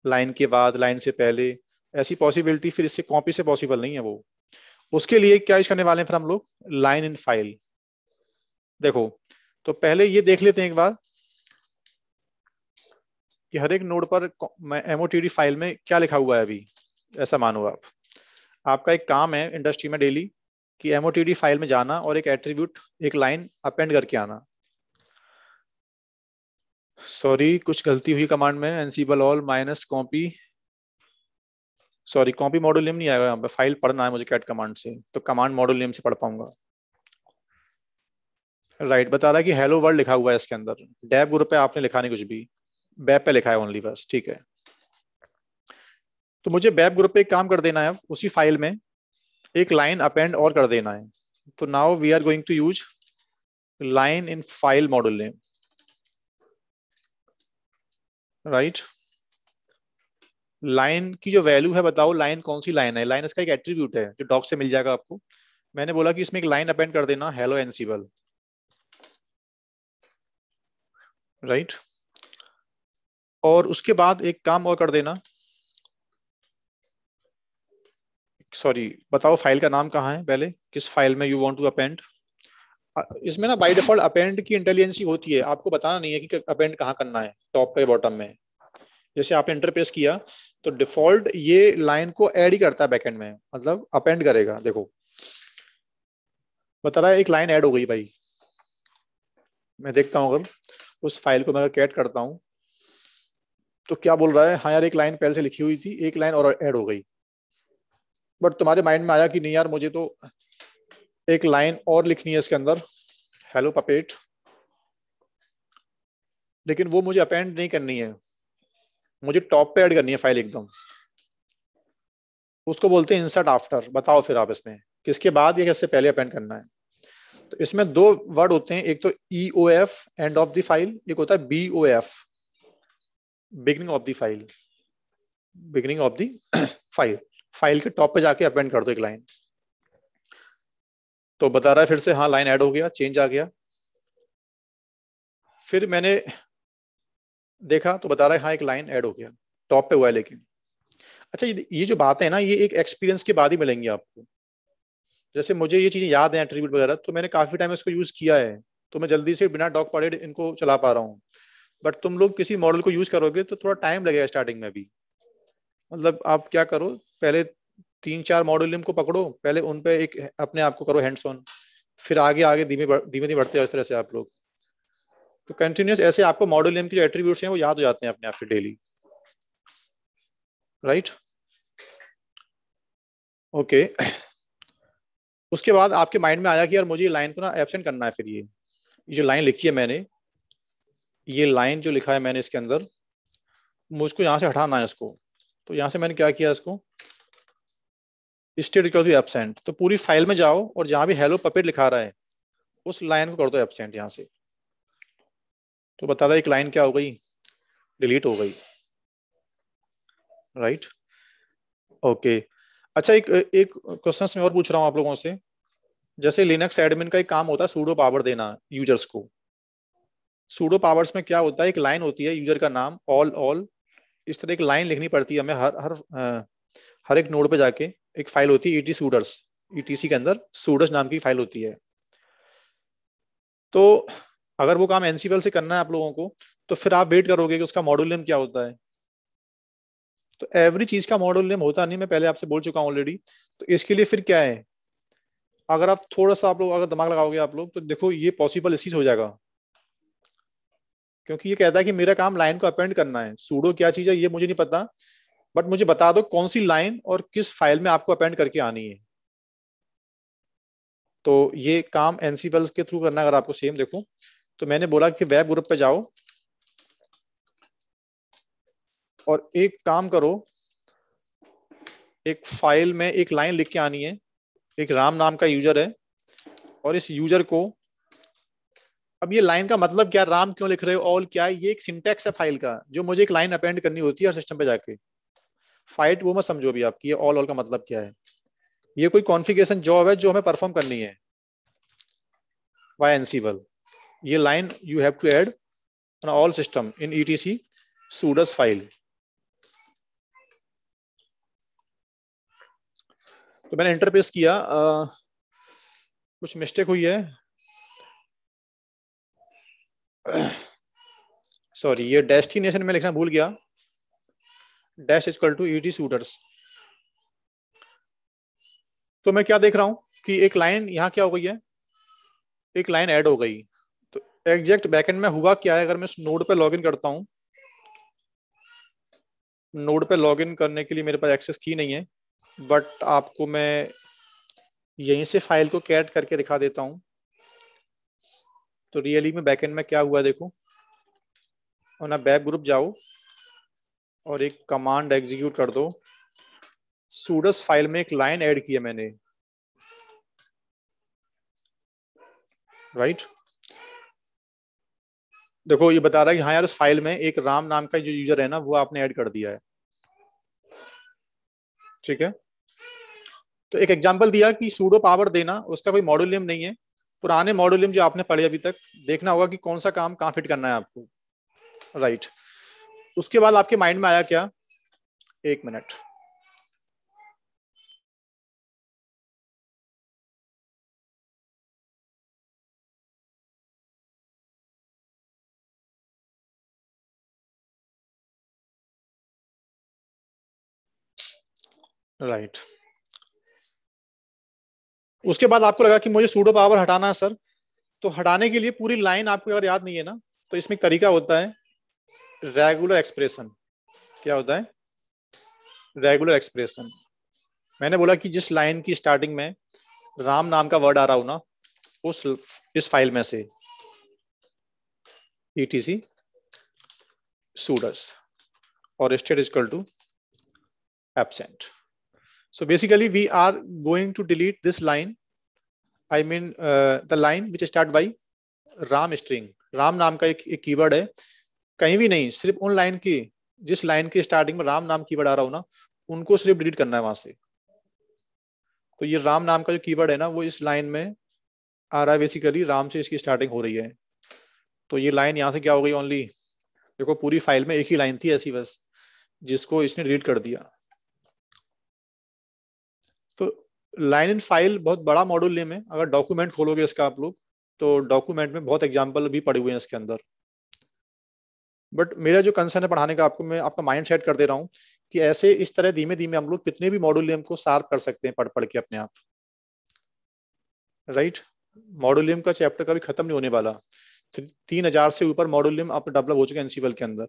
लाइन के बाद लाइन से पहले ऐसी पॉसिबिलिटी फिर इससे कॉपी से पॉसिबल नहीं है वो उसके लिए क्या करने वाले हैं फिर हम लोग लाइन इन फाइल देखो तो पहले ये देख लेते हैं एक बार कि हर एक नोड पर मैं एमओटीडी फाइल में क्या लिखा हुआ है अभी ऐसा मानो आप आपका एक काम है इंडस्ट्री में डेली कि एमओ फाइल में जाना और एक एट्रीब्यूट एक लाइन अपेंड करके आना सॉरी कुछ गलती हुई कमांड में ansible all minus copy sorry copy model name नहीं आएगा यहाँ पे फाइल पढ़ना है मुझे कैट कमांड से तो कमांड मॉडल नेम से पढ़ पाऊंगा राइट right, बता रहा है कि हेलो वर्ल्ड लिखा हुआ है इसके अंदर डैब ग्रुप पे आपने लिखा नहीं कुछ भी बैप पे लिखा है ओनली बस ठीक है तो मुझे बैप ग्रुप पे एक काम कर देना है उसी फाइल में एक लाइन अपेंड और कर देना है तो now we are going to use line in file model name right line की जो वैल्यू है बताओ लाइन कौन सी लाइन है लाइन इसका एक एट्रीब्यूट है जो डॉक से मिल जाएगा आपको मैंने बोला कि इसमें एक लाइन अपेंड कर देना हेलो एनसीबल राइट और उसके बाद एक काम और कर देना सॉरी बताओ फाइल का नाम कहाँ है पहले किस फाइल में यू वॉन्ट टू अपेंड इसमें ना बाई डिफॉल्ट अपेंड की इंटेलिजेंसी होती है आपको बताना नहीं है कि अपेंड कहाँ करना है टॉप पे बॉटम में जैसे आपने इंटर प्रेस किया तो डिफॉल्ट ये लाइन को एड ही करता है बैकेंड में मतलब अपेंड करेगा देखो बता रहा है एक लाइन एड हो गई भाई मैं देखता हूँ अगर उस फाइल को मैं अगर कैट करता हूँ तो क्या बोल रहा है हाँ यार एक लाइन पहले से लिखी हुई थी एक लाइन और ऐड हो गई बट तुम्हारे माइंड में आया कि नहीं यार मुझे तो एक लाइन और लिखनी है इसके अंदर हेलो पपेट लेकिन वो मुझे अपेंड नहीं करनी है मुझे टॉप पे ऐड करनी है फाइल एकदम उसको बोलते हैं इंसर्ट आफ्टर बताओ फिर आप इसमें किसके बाद या कैसे पहले अपेंड करना है तो इसमें दो वर्ड होते हैं एक तो E O F end of the file एक होता है B O F beginning of the file beginning of the file file के टॉप पे जाके अपेंड कर दो एक लाइन तो बता रहा है फिर से हाँ लाइन ऐड हो गया चेंज आ गया फिर मैंने देखा तो बता रहा है हाँ एक लाइन ऐड हो गया टॉप पे हुआ है लेकिन अच्छा ये, जो बात है ना ये एक एक्सपीरियंस के बाद ही मिलेंगी आपको जैसे मुझे ये चीज़ें याद हैं एट्रीब्यूट वगैरह तो मैंने काफ़ी टाइम इसको यूज़ किया है तो मैं जल्दी से बिना डॉक पॉडेड इनको चला पा रहा हूँ बट तुम लोग किसी मॉडल को यूज़ करोगे तो थोड़ा टाइम लगेगा स्टार्टिंग में भी मतलब आप क्या करो पहले तीन चार मॉड्यूलियम को पकड़ो पहले उन पे एक अपने आप को करो हैंड्स ऑन फिर आगे आगे धीमे धीमे धीमे बढ़ते हैं इस तरह से आप लोग तो कंटिन्यूस ऐसे आपको मॉड्यूलियम के जो एट्रीब्यूट्स हैं वो याद हो जाते हैं अपने आप से डेली राइट ओके उसके बाद आपके माइंड में आया कि यार मुझे ये लाइन को ना एबसेंट करना है फिर ये जो लाइन लिखी है मैंने ये लाइन जो लिखा है मैंने इसके अंदर मुझको यहाँ से हटाना है इसको तो यहां से मैंने क्या किया इसको स्टेट इक्वल एबसेंट तो पूरी फाइल में जाओ और जहां भी हेलो पपेट लिखा रहा है उस लाइन को कर दो एबसेंट यहाँ से तो बता रहा एक लाइन क्या हो गई डिलीट हो गई राइट right? Okay okay. अच्छा एक एक क्वेश्चन में और पूछ रहा हूँ आप लोगों से जैसे लिनक्स एडमिन का एक काम होता है सूडो पावर देना यूजर्स को सूडो पावर्स में क्या होता है एक लाइन होती है यूजर का नाम ऑल ऑल इस तरह एक लाइन लिखनी पड़ती है हमें हर हर हर एक नोड पे जाके एक फाइल होती है ईटी सूडर्स ईटीसी के अंदर सूडर्स नाम की फाइल होती है तो अगर वो काम एनसीवेल से करना है आप लोगों को तो फिर आप वेट करोगे कि उसका मॉड्यूल नेम क्या होता है तो एवरी चीज का मॉड्यूल नेम होता नहीं मैं पहले आपसे बोल चुका हूँ ऑलरेडी तो इसके लिए फिर क्या है अगर आप थोड़ा सा आप लोग अगर दिमाग लगाओगे आप लोग तो देखो ये पॉसिबल इसी से हो जाएगा क्योंकि ये कहता है कि मेरा काम लाइन को अपेंड करना है सूडो क्या चीज है ये मुझे नहीं पता बट मुझे बता दो कौन सी लाइन और किस फाइल में आपको अपेंड करके आनी है तो ये काम एनसीपल के थ्रू करना अगर आपको सेम देखो तो मैंने बोला कि वेब ग्रुप पे जाओ और एक काम करो एक फाइल में एक लाइन लिख के आनी है एक राम नाम का यूजर है और इस यूजर को अब ये लाइन का मतलब क्या राम क्यों लिख रहे हो ऑल क्या है ये एक सिंटेक्स है फाइल का जो मुझे एक लाइन अपेंड करनी होती है सिस्टम पे जाके फाइट वो मत समझो भी आपकी ये ऑल ऑल का मतलब क्या है ये कोई कॉन्फ़िगरेशन जॉब है जो हमें परफॉर्म करनी है वाई एनसीबल ये line you have to add all system in E T file तो मैंने इंटरपेस किया आ, कुछ मिस्टेक हुई है सॉरी ये डेस्टिनेशन में लिखना भूल गया डैश इजकल टू ईटी शूटर्स तो मैं क्या देख रहा हूं कि एक लाइन यहाँ क्या हो गई है एक लाइन ऐड हो गई तो एग्जैक्ट बैकेंड में हुआ क्या है अगर मैं इस नोड पे लॉगिन करता हूं नोड पे लॉगिन करने के लिए मेरे पास एक्सेस की नहीं है बट आपको मैं यहीं से फाइल को कैट करके दिखा देता हूं तो रियली में बैकएंड में क्या हुआ देखो और ना बैक ग्रुप जाओ और एक कमांड एग्जीक्यूट कर दो सूडस फाइल में एक लाइन ऐड किया मैंने राइट right? देखो ये बता रहा है कि हाँ यार फाइल में एक राम नाम का जो यूजर है ना वो आपने ऐड कर दिया है ठीक है तो एक एग्जांपल दिया कि सूडो पावर देना उसका कोई मॉड्यूल नेम नहीं है पुराने मॉड्यूलियम जो आपने पढ़े अभी तक देखना होगा कि कौन सा काम कहाँ फिट करना है आपको राइट right. उसके बाद आपके माइंड में आया क्या एक मिनट right उसके बाद आपको लगा कि मुझे सूडो पावर हटाना है सर तो हटाने के लिए पूरी लाइन आपको अगर याद नहीं है ना तो इसमें तरीका होता है रेगुलर एक्सप्रेशन क्या होता है रेगुलर एक्सप्रेशन मैंने बोला कि जिस लाइन की स्टार्टिंग में राम नाम का वर्ड आ रहा हूं ना उस इस फाइल में से सी सूडस और state equal to absent So basically we are going to delete this line. I mean uh, the line which start by Ram string Ram नाम का एक, एक कीवर्ड है कहीं भी नहीं सिर्फ उन लाइन की जिस लाइन की स्टार्टिंग में राम नाम कीवर्ड आ रहा हो ना उनको सिर्फ डिलीट करना है वहां से तो ये राम नाम का जो कीवर्ड है ना वो इस लाइन में आ रहा है बेसिकली राम से इसकी स्टार्टिंग हो रही है तो ये लाइन यहाँ से क्या हो गई ओनली देखो पूरी फाइल में एक ही लाइन थी ऐसी बस जिसको इसने डिलीट कर दिया लाइन इन फाइल बहुत बड़ा मॉड्यूल नेम है अगर डॉक्यूमेंट खोलोगे इसका आप लोग तो डॉक्यूमेंट में बहुत एग्जाम्पल भी पड़े हुए हैं इसके अंदर बट मेरा जो कंसर्न है पढ़ाने का आपको मैं आपका माइंड सेट कर दे रहा हूँ कि ऐसे इस तरह धीमे धीमे हम लोग कितने भी मॉड्यूल नेम को सार्प कर सकते हैं पढ़ पढ़ के अपने आप राइट मॉड्यूल नेम का चैप्टर कभी खत्म नहीं होने वाला तीन हजार से ऊपर मॉड्यूल नेम आप डेवलप हो चुके हैं एनसीवल के अंदर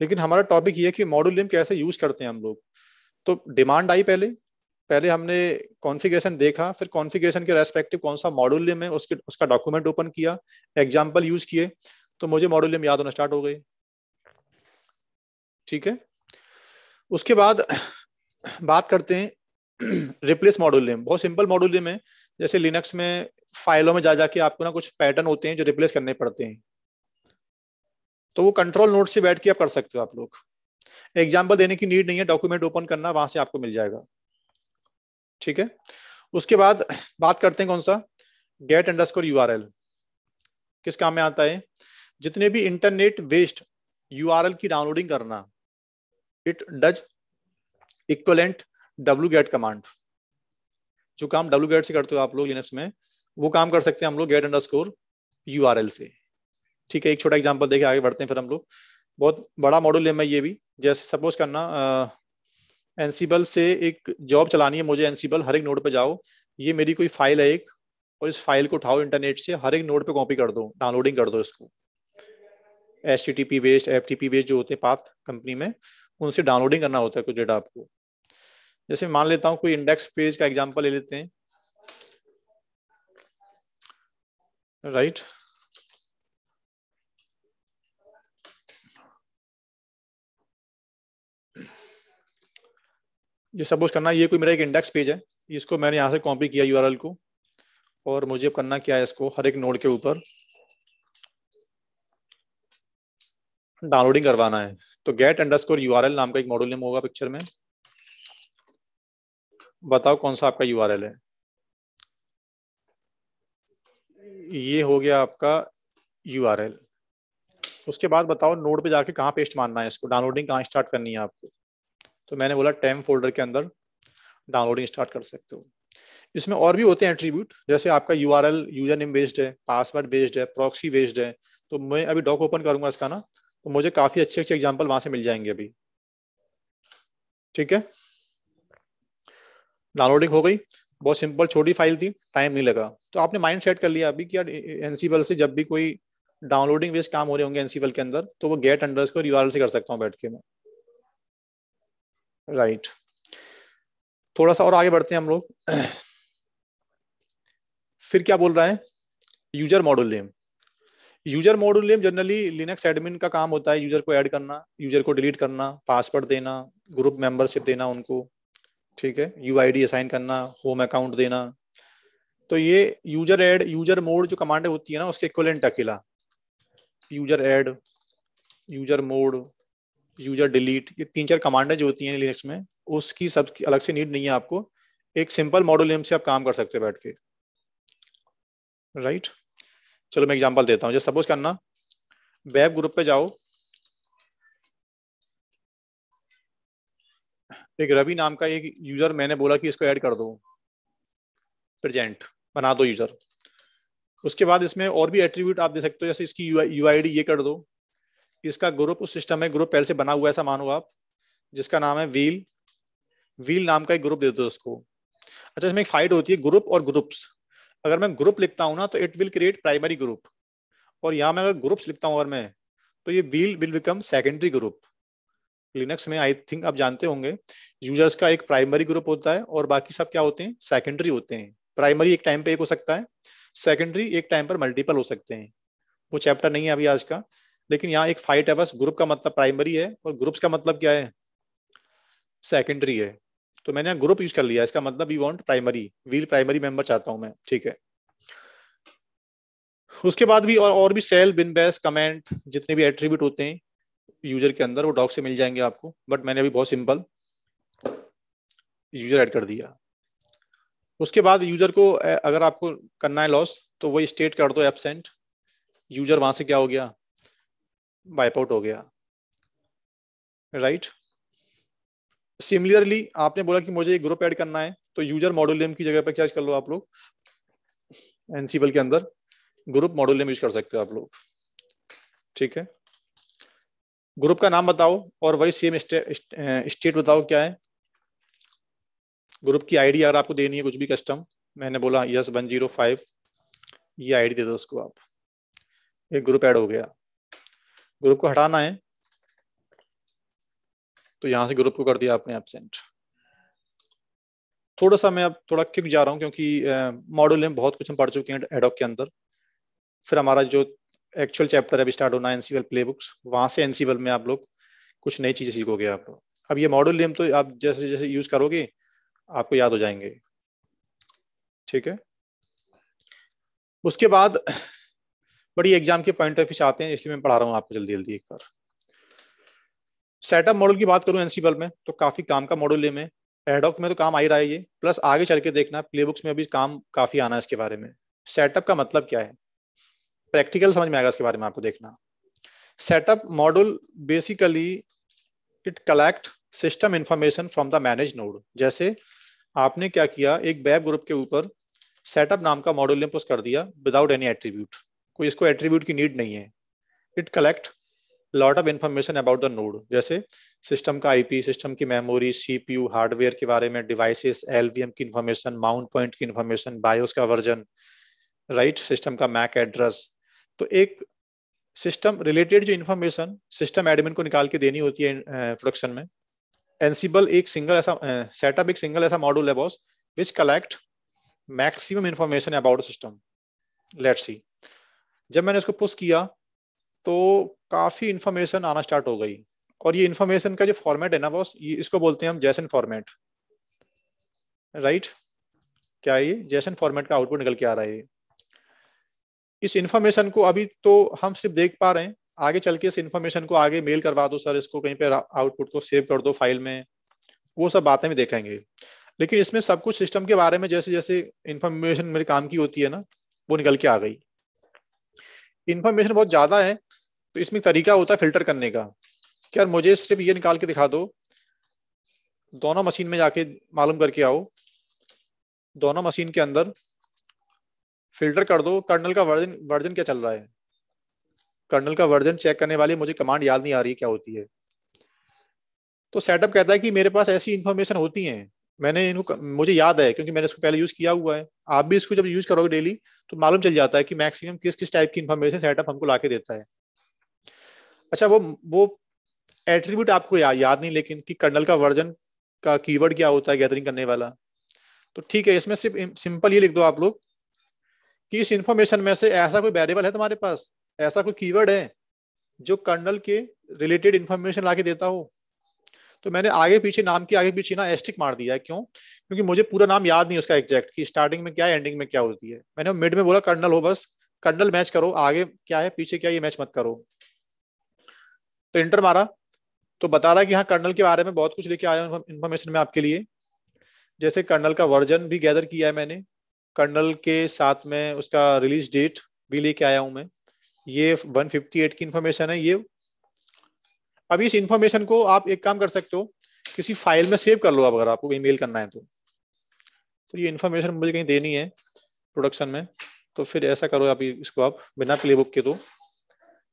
लेकिन हमारा टॉपिक ये है कि मॉड्यूल नेम कैसे यूज करते हैं हम लोग तो डिमांड आई पहले पहले हमने कॉन्फ़िगरेशन देखा फिर कॉन्फ़िगरेशन के रेस्पेक्टिव कौन सा मॉड्यूल में उसके उसका डॉक्यूमेंट ओपन किया एग्जाम्पल यूज किए तो मुझे मॉड्यूल याद होना स्टार्ट हो गई ठीक है उसके बाद बात करते हैं रिप्लेस मॉड्यूल नेम बहुत सिंपल मॉड्यूल नेम है जैसे लिनक्स में फाइलों में जा जाके आपको ना कुछ पैटर्न होते हैं जो रिप्लेस करने पड़ते हैं तो वो कंट्रोल नोट से बैठ के आप कर सकते हो आप लोग एग्जाम्पल देने की नीड नहीं है डॉक्यूमेंट ओपन करना वहां से आपको मिल जाएगा ठीक है उसके बाद बात करते हैं कौन सा गेट अंडरस्कोर यू किस काम में आता है जितने भी इंटरनेट वेस्ट यू की डाउनलोडिंग करना it does equivalent W get command जो काम डब्ल्यू गेट से करते हो आप लोग लिनक्स में वो काम कर सकते हैं हम लोग गेट अंडरस्कोर यूआरएल से ठीक है एक छोटा एग्जांपल देखे आगे बढ़ते हैं फिर हम लोग बहुत बड़ा मॉडल है मैं ये भी जैसे सपोज करना एनसीबल से एक जॉब चलानी है मुझे एनसीबल हर एक नोड पे जाओ ये मेरी कोई फाइल है एक और इस फाइल को उठाओ इंटरनेट से हर एक नोड पे कॉपी कर दो डाउनलोडिंग कर दो इसको S T T P based F T P based जो होते हैं पाथ कंपनी में उनसे डाउनलोडिंग करना होता है कुछ डेटा आपको जैसे मान लेता हूँ कोई इंडेक्स पेज का एग्जाम्पल ले लेते हैं राइट right? ये सपोज करना ये कोई मेरा एक इंडेक्स पेज है इसको मैंने यहाँ से कॉपी किया यू को और मुझे करना क्या है इसको हर एक नोड के ऊपर डाउनलोडिंग करवाना है तो गेट अंडरस्कोर यूआरएल नाम का एक मॉडल नेम होगा पिक्चर में बताओ कौन सा आपका यूआरएल है ये हो गया आपका यूआरएल उसके बाद बताओ नोड पे जाके कहाँ पेस्ट मारना है इसको डाउनलोडिंग कहाँ स्टार्ट करनी है आपको तो मैंने बोला टेम फोल्डर के अंदर डाउनलोडिंग स्टार्ट कर सकते हो इसमें और भी होते हैं एट्रीब्यूट जैसे आपका U R L user name based है पासवर्ड बेस्ड है प्रॉक्सी बेस्ड है तो मैं अभी डॉक ओपन करूंगा इसका ना तो मुझे काफी अच्छे अच्छे एग्जाम्पल वहां से मिल जाएंगे अभी ठीक है डाउनलोडिंग हो गई बहुत सिंपल छोटी फाइल थी टाइम नहीं लगा तो आपने माइंड सेट कर लिया अभी कि यार एनसीबल से जब भी कोई डाउनलोडिंग बेस्ड काम हो रहे होंगे एनसीबल के अंदर तो वो गेट अंडर्स को यूआरएल से कर सकता हूँ बैठ के मैं राइट थोड़ा सा और आगे बढ़ते हैं हम लोग फिर क्या बोल रहा है user model name user model name generally Linux admin का काम होता है यूजर को ऐड करना यूजर को डिलीट करना पासवर्ड देना ग्रुप मेंबरशिप देना उनको ठीक है यू आई डी असाइन करना होम अकाउंट देना तो ये यूजर एड यूजर मोड जो कमांड होती है ना उसके इक्वलेंट अकेला user add user mod user delete ये तीन चार कमांडें जो होती हैं लिनक्स में उसकी सब अलग से नीड नहीं है आपको एक सिंपल मॉडल नेम से आप काम कर सकते हो बैठ के राइट right? चलो मैं एग्जांपल देता हूं जैसे सपोज करना वेब ग्रुप पे जाओ एक रवि नाम का एक यूजर मैंने बोला कि इसको ऐड कर दो प्रेजेंट बना दो यूजर उसके बाद इसमें और भी एट्रीब्यूट आप दे सकते हो जैसे इसकी यू आई ये कर दो इसका ग्रुप उस सिस्टम में ग्रुप पहले से बना हुआ ऐसा मानो आप जिसका नाम है व्हील व्हील नाम का एक ग्रुप दे दो उसको अच्छा इसमें एक फाइट होती है ग्रुप और ग्रुप्स अगर मैं ग्रुप लिखता हूँ ना तो it will create primary group और यहाँ मैं अगर ग्रुप्स लिखता हूँ अगर मैं तो ये wheel will become secondary group Linux में आई थिंक आप जानते होंगे यूजर्स का एक प्राइमरी ग्रुप होता है और बाकी सब क्या होते हैं सेकेंडरी होते हैं प्राइमरी एक टाइम पे एक हो सकता है सेकेंडरी एक टाइम पर मल्टीपल हो सकते हैं वो चैप्टर नहीं है अभी आज का लेकिन यहाँ एक फाइट है बस ग्रुप का मतलब प्राइमरी है और ग्रुप्स का मतलब क्या है सेकेंडरी है तो मैंने यहाँ ग्रुप यूज कर लिया इसका मतलब we want primary wheel primary member चाहता हूँ मैं ठीक है उसके बाद भी और और भी सेल बिन बेस कमेंट जितने भी एट्रीब्यूट होते हैं यूजर के अंदर वो डॉक से मिल जाएंगे आपको बट मैंने अभी बहुत सिंपल यूजर ऐड कर दिया उसके बाद यूजर को अगर आपको करना है लॉस तो वही स्टेट कर दो एबसेंट यूजर वहां से क्या हो गया वाइप आउट हो गया राइट right? सिमिलरली आपने बोला कि मुझे एक ग्रुप ऐड करना है तो यूजर मॉडल नेम की जगह पर क्या कर लो आप लोग एनसीबल के अंदर ग्रुप मॉडल नेम यूज कर सकते हो आप लोग ठीक है ग्रुप का नाम बताओ और वही सेम स्टेट बताओ क्या है ग्रुप की आईडी अगर आपको देनी है कुछ भी कस्टम मैंने बोला यस वन जीरो फाइव ये आईडी दे दो उसको आप एक ग्रुप ऐड हो गया ग्रुप को हटाना है तो यहां से ग्रुप को कर दिया आपने एबसेंट थोड़ा सा मैं अब थोड़ा क्विक जा रहा हूँ क्योंकि मॉड्यूल में बहुत कुछ हम पढ़ चुके हैं एडॉक के अंदर फिर हमारा जो एक्चुअल चैप्टर अभी स्टार्ट होना है एनसीवल प्ले बुक्स वहां से एनसीवल में आप लोग कुछ नई चीज़ें सीखोगे आप लोग अब ये मॉडल नेम तो आप जैसे जैसे यूज़ करोगे आपको याद हो जाएंगे ठीक है उसके बाद बट ये एग्जाम के पॉइंट ऑफ व्यू से आते हैं इसलिए मैं पढ़ा रहा हूँ आपको जल्दी जल्दी एक बार सेटअप मॉडल की बात करूँ एनसीबल में तो काफी काम का मॉडल में एडॉक में तो काम आ ही रहा है ये प्लस आगे चल के देखना प्ले बुक्स में भी काम काफी आना है इसके बारे में सेटअप का मतलब क्या है प्रैक्टिकल समझ में आएगा इसके बारे में आपको देखना setup model basically it collect system information from the manage node जैसे आपने क्या किया एक वेब ग्रुप के ऊपर सेटअप नाम का मॉड्यूल ने पुश कर दिया विदाउट एनी एट्रीब्यूट कोई इसको एट्रीब्यूट की नीड नहीं है it collect lot of information about the node जैसे सिस्टम का आईपी सिस्टम की मेमोरी सीपीयू हार्डवेयर के बारे में डिवाइसेस एलवीएम की इन्फॉर्मेशन माउंट पॉइंट की इन्फॉर्मेशन बायोस का वर्जन राइट सिस्टम का मैक एड्रेस तो एक सिस्टम रिलेटेड जो इन्फॉर्मेशन सिस्टम एडमिन को निकाल के देनी होती है प्रोडक्शन में एनसीबल एक सिंगल ऐसा सेटअप एक सिंगल ऐसा मॉड्यूल है boss which collect maximum information about system let's see जब मैंने इसको पुश किया तो काफ़ी इन्फॉर्मेशन आना स्टार्ट हो गई और ये इन्फॉर्मेशन का जो फॉर्मेट है ना बॉस ये इसको बोलते हैं हम जैसन फॉर्मेट राइट क्या ये जैसन फॉर्मेट का आउटपुट निकल के आ रहा है इस इन्फॉर्मेशन को अभी तो हम सिर्फ देख पा रहे हैं आगे चल के इस इन्फॉर्मेशन को आगे मेल करवा दो सर इसको कहीं पे आउटपुट को सेव कर दो फाइल में वो सब बातें भी देखेंगे लेकिन इसमें सब कुछ सिस्टम के बारे में जैसे जैसे इन्फॉर्मेशन मेरे काम की होती है ना वो निकल के आ गई इन्फॉर्मेशन बहुत ज़्यादा है तो इसमें तरीका होता है फिल्टर करने का कि यार मुझे सिर्फ ये निकाल के दिखा दो दोनों मशीन में जाके मालूम करके आओ दोनों मशीन के अंदर फिल्टर कर दो कर्नल का वर्जन वर्जन क्या चल रहा है कर्नल का वर्जन चेक करने वाली मुझे कमांड याद नहीं आ रही क्या होती है तो सेटअप कहता है कि मेरे पास ऐसी इंफॉर्मेशन होती हैं मैंने इनको मुझे याद है क्योंकि मैंने इसको पहले यूज किया हुआ है आप भी इसको जब यूज करोगे डेली तो मालूम चल जाता है कि मैक्सिमम किस किस टाइप की इन्फॉर्मेशन सेटअप हमको ला देता है अच्छा वो वो एट्रीब्यूट आपको या, याद नहीं लेकिन कि कर्नल का वर्जन का कीवर्ड क्या होता है गैदरिंग करने वाला तो ठीक है इसमें सिर्फ सिंपल ये लिख दो आप लोग कि इस इन्फॉर्मेशन में से ऐसा कोई वेरिएबल है तुम्हारे पास ऐसा कोई कीवर्ड है जो कर्नल के रिलेटेड इन्फॉर्मेशन ला के देता हो तो मैंने आगे पीछे नाम के आगे पीछे ना एस्टिक मार दिया है क्यों क्योंकि मुझे पूरा नाम याद नहीं उसका एग्जैक्ट कि स्टार्टिंग में क्या है एंडिंग में क्या होती है मैंने मिड में बोला कर्नल हो बस कर्नल मैच करो आगे क्या है पीछे क्या ये मैच मत करो तो इंटर मारा तो बता रहा है कि हाँ कर्नल के बारे में बहुत कुछ लेके आया इन्फॉर्मेशन में आपके लिए जैसे कर्नल का वर्जन भी गैदर किया है मैंने कर्नल के साथ में उसका रिलीज डेट भी लेके आया हूँ मैं ये 158 की इन्फॉर्मेशन है ये अभी इस इंफॉर्मेशन को आप एक काम कर सकते हो किसी फाइल में सेव कर लो आप अगर आपको कहीं मेल करना है तो तो ये इन्फॉर्मेशन मुझे कहीं देनी है प्रोडक्शन में तो फिर ऐसा करो अभी इसको आप बिना प्लेबुक के तो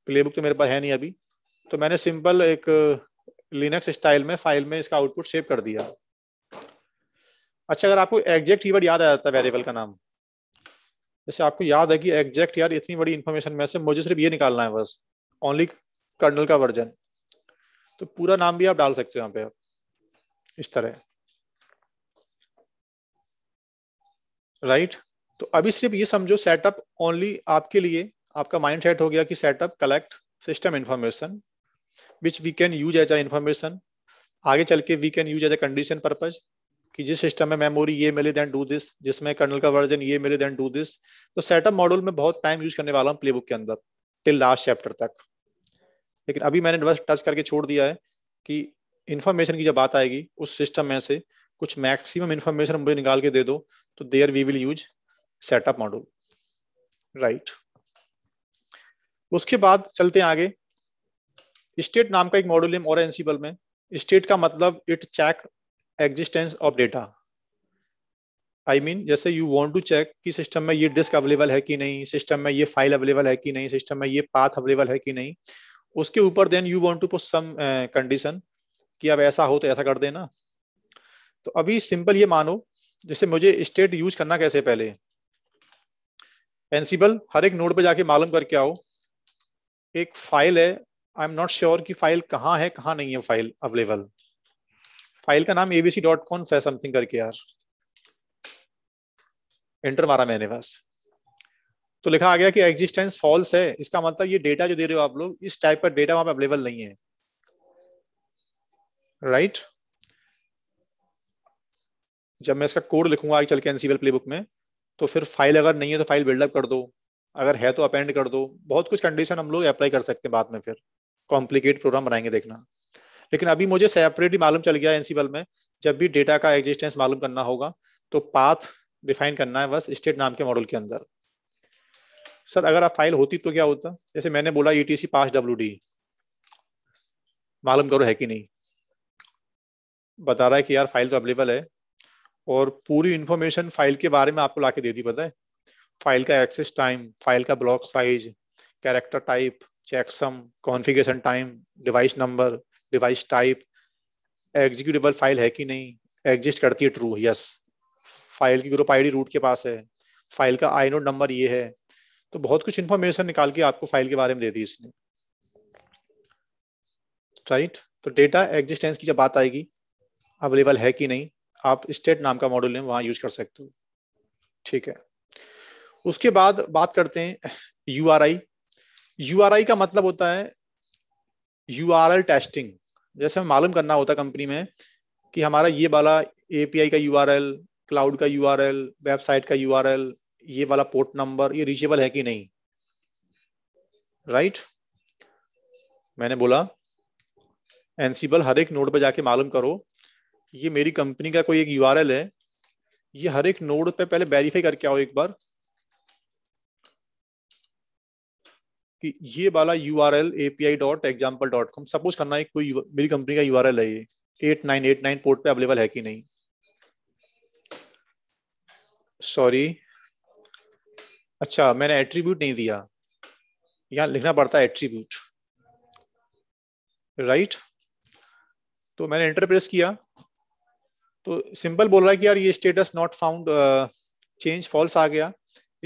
प्लेबुक तो मेरे पास है नहीं अभी तो मैंने सिंपल एक लिनक्स uh, स्टाइल में फाइल में इसका आउटपुट सेव कर दिया अच्छा अगर आपको एग्जैक्ट ही याद आ जाता है वेरिएबल का नाम जैसे आपको याद है कि एग्जैक्ट यार इतनी बड़ी इन्फॉर्मेशन में से मुझे सिर्फ ये निकालना है बस ओनली कर्नल का वर्जन तो पूरा नाम भी आप डाल सकते हो यहाँ पे आप इस तरह राइट तो अभी सिर्फ ये समझो सेटअप ओनली आपके लिए आपका माइंड सेट हो गया कि setup collect system information which we can use as a information आगे चल के we can use as a condition purpose कि जिस सिस्टम में मेमोरी ये मिले देन डू दिस जिसमें कर्नल का वर्जन ये मिले देन डू दिस तो सेटअप मॉडल में बहुत टाइम यूज करने वाला हूँ प्ले के अंदर टिल लास्ट चैप्टर तक लेकिन अभी मैंने बस टच करके छोड़ दिया है कि इन्फॉर्मेशन की जब बात आएगी उस सिस्टम में से कुछ मैक्सिमम इन्फॉर्मेशन मुझे निकाल के दे दो तो there we will use setup module right उसके बाद चलते हैं आगे स्टेट नाम का एक मॉड्यूल है और एनसीबल में स्टेट का मतलब it check existence of data I mean जैसे यू वांट टू चेक कि सिस्टम में ये डिस्क अवेलेबल है कि नहीं सिस्टम में ये फाइल अवेलेबल है कि नहीं सिस्टम में ये पाथ अवेलेबल है कि नहीं उसके ऊपर then you want to put some condition कि अब ऐसा हो तो ऐसा कर देना तो अभी सिंपल ये मानो जैसे मुझे स्टेट यूज करना कैसे पहले एनसीबल हर एक नोड पे जाके मालूम करके आओ एक फाइल है आई एम नॉट श्योर कि फाइल कहाँ है कहाँ नहीं है फाइल अवेलेबल फाइल का नाम एबीसी डॉट कॉन्फ है समथिंग करके यार एंटर मारा मैंने बस तो लिखा आ गया कि एग्जिस्टेंस फॉल्स है इसका मतलब ये डेटा जो दे रहे हो आप लोग इस टाइप का डेटा वहां पर अवेलेबल नहीं है राइट right? जब मैं इसका कोड लिखूंगा आगे चल के एनसीबल प्लेबुक में तो फिर फाइल अगर नहीं है तो फाइल बिल्डअप कर दो अगर है तो अपेंड कर दो बहुत कुछ कंडीशन हम लोग अप्लाई कर सकते हैं बाद में फिर कॉम्प्लिकेट प्रोग्राम बनाएंगे देखना लेकिन अभी मुझे सेपरेटली मालूम चल गया एनसीबल में जब भी डेटा का एग्जिस्टेंस मालूम करना होगा तो पाथ डिफाइन करना है बस स्टेट नाम के मॉडल के अंदर सर अगर आप फाइल होती तो क्या होता जैसे मैंने बोला UTC e pass W D मालूम करो है कि नहीं बता रहा है कि यार फाइल तो अवेलेबल है और पूरी इन्फॉर्मेशन फाइल के बारे में आपको ला दे दी पता है फाइल का एक्सेस टाइम फाइल का block size character type checksum configuration time device number device type executable file है कि नहीं एग्जिस्ट करती है ट्रू यस फाइल की ग्रुप आईडी रूट के पास है फाइल का आई नोड नंबर ये है तो बहुत कुछ इन्फॉर्मेशन निकाल के आपको फाइल के बारे में दे दी इसने राइट तो डेटा एग्जिस्टेंस की जब बात आएगी अवेलेबल है कि नहीं आप स्टेट नाम का मॉड्यूल है वहां यूज कर सकते हो ठीक है उसके बाद बात करते हैं U R I U R I का मतलब होता है यू आर एल टेस्टिंग जैसे हमें मालूम करना होता कंपनी में कि हमारा ये वाला एपीआई का यू आर एल क्लाउड का यू आर एल वेबसाइट का यू आर एल ये वाला पोर्ट नंबर ये रीचेबल है कि नहीं राइट मैंने बोला एनसीबल हर एक नोड पर जाके मालूम करो ये मेरी कंपनी का कोई एक यूआरएल है ये हर एक नोड पे पहले वेरीफाई करके आओ एक बार कि ये वाला U R L API dot example dot com suppose करना है कोई मेरी कंपनी का यू आर एल है ये eight nine eight nine port पे अवेलेबल है कि नहीं सॉरी अच्छा मैंने एट्रीब्यूट नहीं दिया यहाँ लिखना पड़ता है एट्रीब्यूट राइट तो मैंने इंटरप्रेस किया तो सिंपल बोल रहा है कि यार ये status not found change false आ गया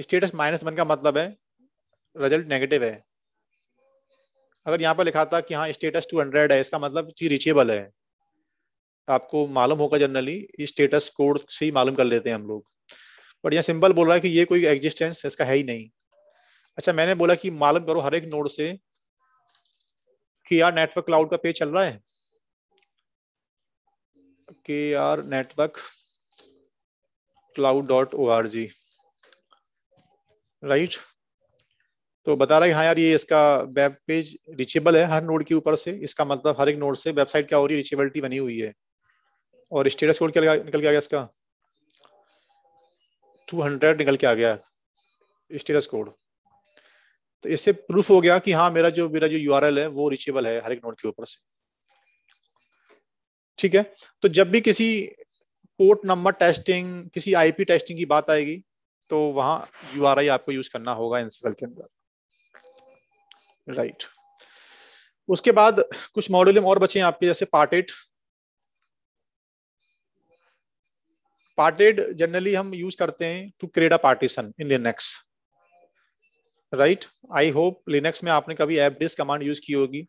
स्टेटस माइनस वन का मतलब है रिजल्ट नेगेटिव है अगर यहाँ पर लिखा था कि हाँ स्टेटस टू हंड्रेड है इसका मतलब चीज रीचेबल है तो आपको मालूम होगा जनरली स्टेटस कोड से ही मालूम कर लेते हैं हम लोग बट यहाँ सिंबल बोल रहा है कि ये कोई एग्जिस्टेंस इसका है ही नहीं अच्छा मैंने बोला कि मालूम करो हर एक नोड से कि यार नेटवर्क क्लाउड का पेज चल रहा है के आर network cloud dot O R G right तो बता रहा है हाँ यार ये इसका वेब पेज रिचेबल है हर नोड के ऊपर से इसका मतलब हर एक नोड से वेबसाइट क्या हो रही है रिचेबिलिटी बनी हुई है और स्टेटस कोड क्या निकल गया इसका टू हंड्रेड निकल के आ गया स्टेटस कोड तो इससे प्रूफ हो गया कि हाँ मेरा जो मेरा जो यूआरएल है वो रिचेबल है हर एक नोड के ऊपर से ठीक है तो जब भी किसी पोर्ट नंबर टेस्टिंग किसी आईपी टेस्टिंग की बात आएगी तो वहां यू आपको यूज करना होगा एनसीएल के अंदर राइट उसके बाद कुछ मॉड्यूल और बचे हैं आपके जैसे पार्ट एट पार्टेड जनरली हम यूज करते हैं to create a partition in Linux right I hope Linux में आपने कभी एप डिस्क कमांड यूज की होगी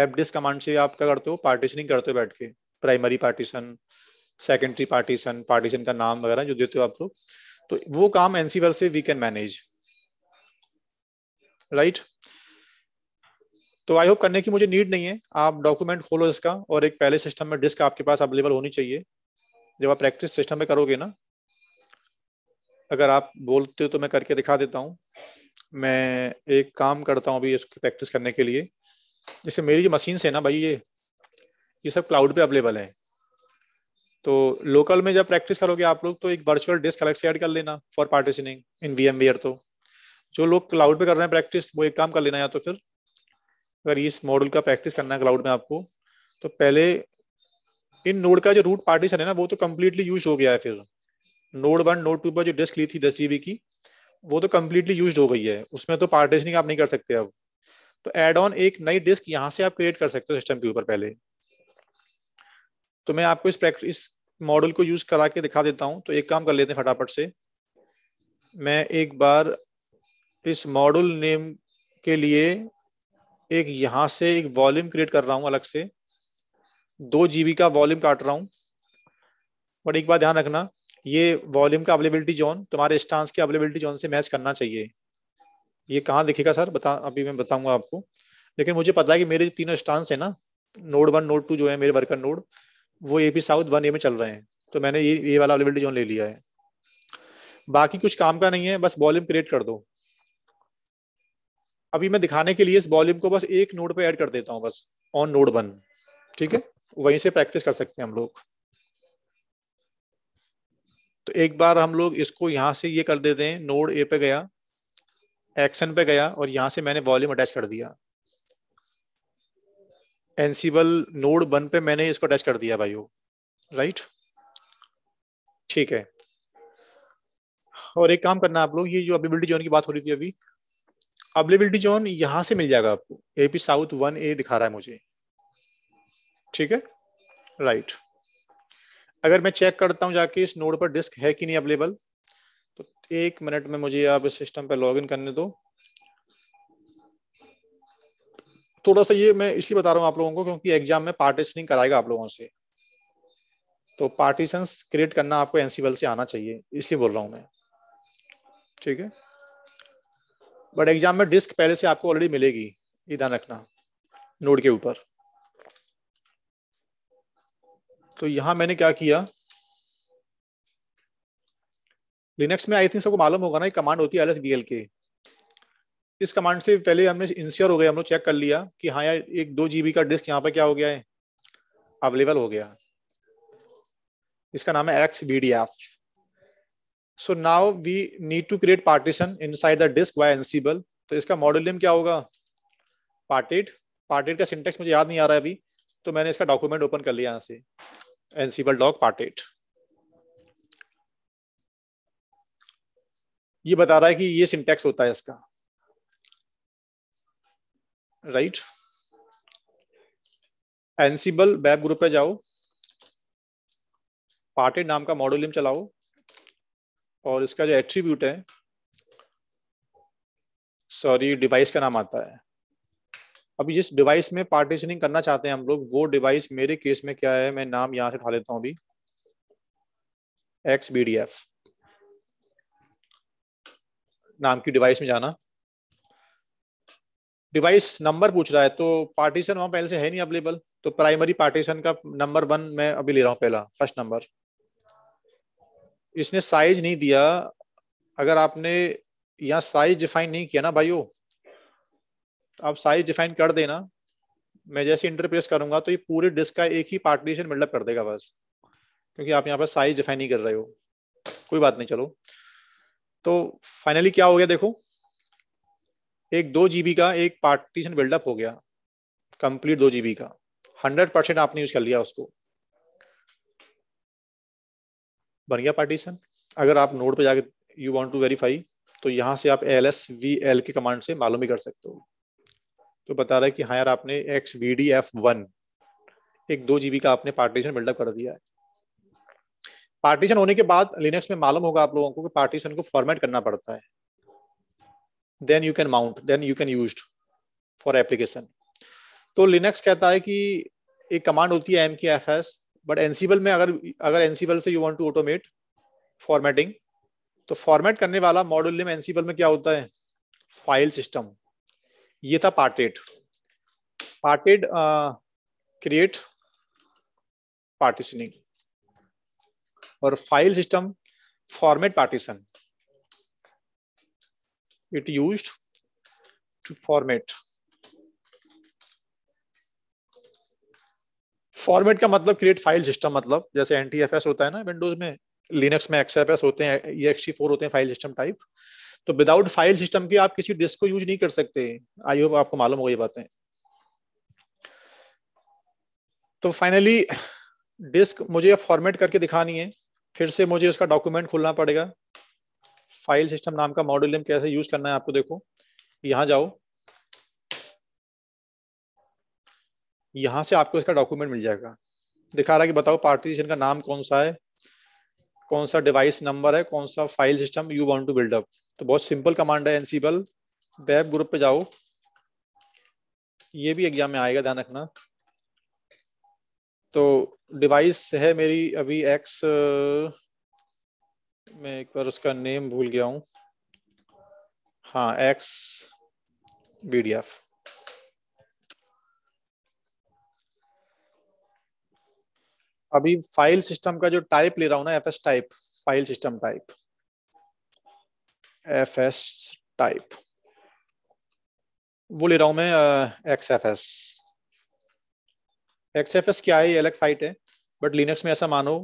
एप डिस्क कमांड से आप क्या करते हो पार्टीशनिंग करते हो बैठ के primary partition secondary partition partition का नाम वगैरह जो देते हो आप लोग तो वो काम एनसीवर से वी कैन मैनेज राइट तो आई होप करने की मुझे नीड नहीं है आप डॉक्यूमेंट खोलो इसका और एक पहले सिस्टम में डिस्क आपके पास अवेलेबल होनी चाहिए जब आप प्रैक्टिस सिस्टम में करोगे ना अगर आप बोलते हो तो मैं करके दिखा देता हूँ मैं एक काम करता हूँ अभी इसकी प्रैक्टिस करने के लिए जैसे मेरी जो मशीन है ना भाई ये ये सब क्लाउड पे अवेलेबल है तो लोकल में जब प्रैक्टिस करोगे आप लोग तो एक वर्चुअल डिस्क अलग से ऐड कर लेना for partitioning in V M तो जो लोग क्लाउड पे कर रहे हैं प्रैक्टिस वो एक काम कर लेना या तो फिर अगर इस मॉडल का प्रैक्टिस करना है क्लाउड में आपको तो पहले इन नोड का जो रूट पार्टीशन है ना वो तो कम्प्लीटली यूज हो गया है फिर नोड वन नोड टू पर जो डिस्क ली थी दस जीबी की वो तो कम्प्लीटली यूज हो गई है उसमें तो पार्टीशनिंग आप नहीं कर सकते अब तो एड ऑन एक नई डिस्क यहाँ से आप क्रिएट कर सकते हो सिस्टम के ऊपर पहले तो मैं आपको इस इस मॉडल को यूज करा के दिखा देता हूँ तो एक काम कर लेते हैं फटाफट से मैं एक बार इस मॉडल नेम के लिए एक यहाँ से एक वॉल्यूम क्रिएट कर रहा हूँ अलग से दो जीबी का वॉल्यूम काट रहा हूँ बट एक बात ध्यान रखना ये वॉल्यूम का अवेलेबिलिटी जोन तुम्हारे स्टांस के अवेलेबिलिटी जोन से मैच करना चाहिए ये कहाँ दिखेगा सर बता अभी मैं बताऊंगा आपको लेकिन मुझे पता है कि मेरे तीनों स्टांस है ना नोड वन नोड टू जो है मेरे वर्कर नोड वो A P south one A में चल रहे हैं तो मैंने ये ये वाला अवेलेबिलिटी जोन ले लिया है बाकी कुछ काम का नहीं है बस वॉल्यूम क्रिएट कर दो अभी मैं दिखाने के लिए इस वॉल्यूम को बस एक नोड पे ऐड कर देता हूँ बस ऑन नोड वन ठीक है वहीं से प्रैक्टिस कर सकते हैं हम लोग तो एक बार हम लोग इसको यहां से ये कर देते हैं नोड ए पे गया एक्शन पे गया और यहां से मैंने वॉल्यूम अटैच कर दिया एनसीबल नोड वन पे मैंने इसको अटैच कर दिया भाई राइट ठीक है और एक काम करना आप लोग ये जो अवेलेबिलिटी जोन की बात हो रही थी अभी अवेलेबिलिटी जोन यहां से मिल जाएगा आपको एपी साउथ वन ए दिखा रहा है मुझे ठीक है राइट अगर मैं चेक करता हूं जाके इस नोड पर डिस्क है कि नहीं अवेलेबल तो एक मिनट में मुझे आप इस सिस्टम पर लॉग करने दो थोड़ा सा ये मैं इसलिए बता रहा हूं आप लोगों को क्योंकि एग्जाम में पार्टीशनिंग कराएगा आप लोगों से तो पार्टीशन क्रिएट करना आपको एनसीबल से आना चाहिए इसलिए बोल रहा हूं मैं ठीक है बट एग्जाम में डिस्क पहले से आपको ऑलरेडी मिलेगी ये ध्यान रखना नोड के ऊपर तो यहां मैंने क्या किया लिनक्स में आई थिंक सबको मालूम होगा ना एक कमांड होती है एल एस बी एल के इस कमांड से पहले हमने इंश्योर हो गया हम लोग चेक कर लिया कि हाँ यार एक दो जीबी का डिस्क यहाँ पर क्या हो गया है अवेलेबल हो गया इसका नाम है X B D F so now we need to create partition inside the disk via Ansible तो इसका मॉड्यूल नेम क्या होगा पार्टेड पार्टेड का सिंटेक्स मुझे याद नहीं आ रहा है अभी तो मैंने इसका डॉक्यूमेंट ओपन कर लिया यहाँ से ansible log part 8 ये बता रहा है कि ये सिंटेक्स होता है इसका राइट एनसीबल बैब ग्रुप पे जाओ पार्टेड नाम का मॉड्यूल चलाओ और इसका जो एट्रीब्यूट है सॉरी डिवाइस का नाम आता है अभी जिस डिवाइस में पार्टीशनिंग करना चाहते हैं हम लोग वो डिवाइस मेरे केस में क्या है मैं नाम यहां से उठा लेता हूं अभी एक्स बी डी एफ नाम की डिवाइस में जाना डिवाइस नंबर पूछ रहा है तो पार्टीशन वहां पहले से है नहीं अवेलेबल तो प्राइमरी पार्टीशन का नंबर वन मैं अभी ले रहा हूं पहला फर्स्ट नंबर इसने साइज नहीं दिया अगर आपने यहाँ साइज डिफाइन नहीं किया ना भाइयों आप साइज डिफाइन कर देना मैं जैसे इंटरप्रेस करूंगा तो ये पूरे डिस्क का एक ही पार्टीशन बिल्डअप मतलब कर देगा बस क्योंकि आप यहाँ पर साइज डिफाइन नहीं कर रहे हो कोई बात नहीं चलो तो फाइनली क्या हो गया देखो एक दो जीबी का एक पार्टीशन बिल्डअप हो गया कंप्लीट दो जीबी का हंड्रेड परसेंट आपने यूज कर लिया उसको बन गया पार्टीशन अगर आप नोड पे जाके यू वांट टू वेरीफाई तो यहां से आप L S V L K command से मालूम ही कर सकते हो तो बता रहा है कि हाँ यार आपने X V D F one एक दो जीबी का आपने पार्टीशन बिल्डअप कर दिया है पार्टीशन होने के बाद लिनक्स में मालूम होगा आप लोगों को कि पार्टीशन को फॉर्मेट करना पड़ता है then you can mount then you can use for application तो लिनक्स कहता है कि एक कमांड होती है एम की एफ एस बट एनसीबल में अगर अगर एनसीबल से you want to automate formatting तो फॉर्मेट करने वाला मॉड्यूल में एनसीबल में क्या होता है फाइल सिस्टम ये था पार्टेड पार्टेड क्रिएट पार्टीशनिंग और file system format partition it use to format format का मतलब क्रिएट फाइल सिस्टम मतलब जैसे एन होता है ना विंडोज में लिनक्स में एक्सएफएस होते हैं ई एक्सटी फोर होते हैं फाइल सिस्टम टाइप तो विदाउट फाइल सिस्टम के आप किसी डिस्क को यूज नहीं कर सकते आई होप आपको मालूम होगा ये बातें तो फाइनली डिस्क मुझे फॉर्मेट करके दिखानी है फिर से मुझे उसका डॉक्यूमेंट खोलना पड़ेगा फाइल सिस्टम नाम का मॉड्यूल कैसे यूज करना है आपको देखो यहां जाओ यहां से आपको इसका डॉक्यूमेंट मिल जाएगा दिखा रहा है कि बताओ पार्टीशन का नाम कौन सा है कौन सा डिवाइस नंबर है कौन सा file system you want to build up तो बहुत सिंपल कमांड है एनसीबल वेब ग्रुप पे जाओ ये भी एग्जाम में आएगा ध्यान रखना तो डिवाइस है मेरी अभी एक्स मैं एक बार उसका नेम भूल गया हूँ हाँ एक्स बी डी एफ अभी फाइल सिस्टम का जो टाइप ले रहा हूं ना F S type file system type F S type वो ले रहा हूं मैं X F S X F S क्या है ये अलग फाइट है बट लिनक्स में ऐसा मानो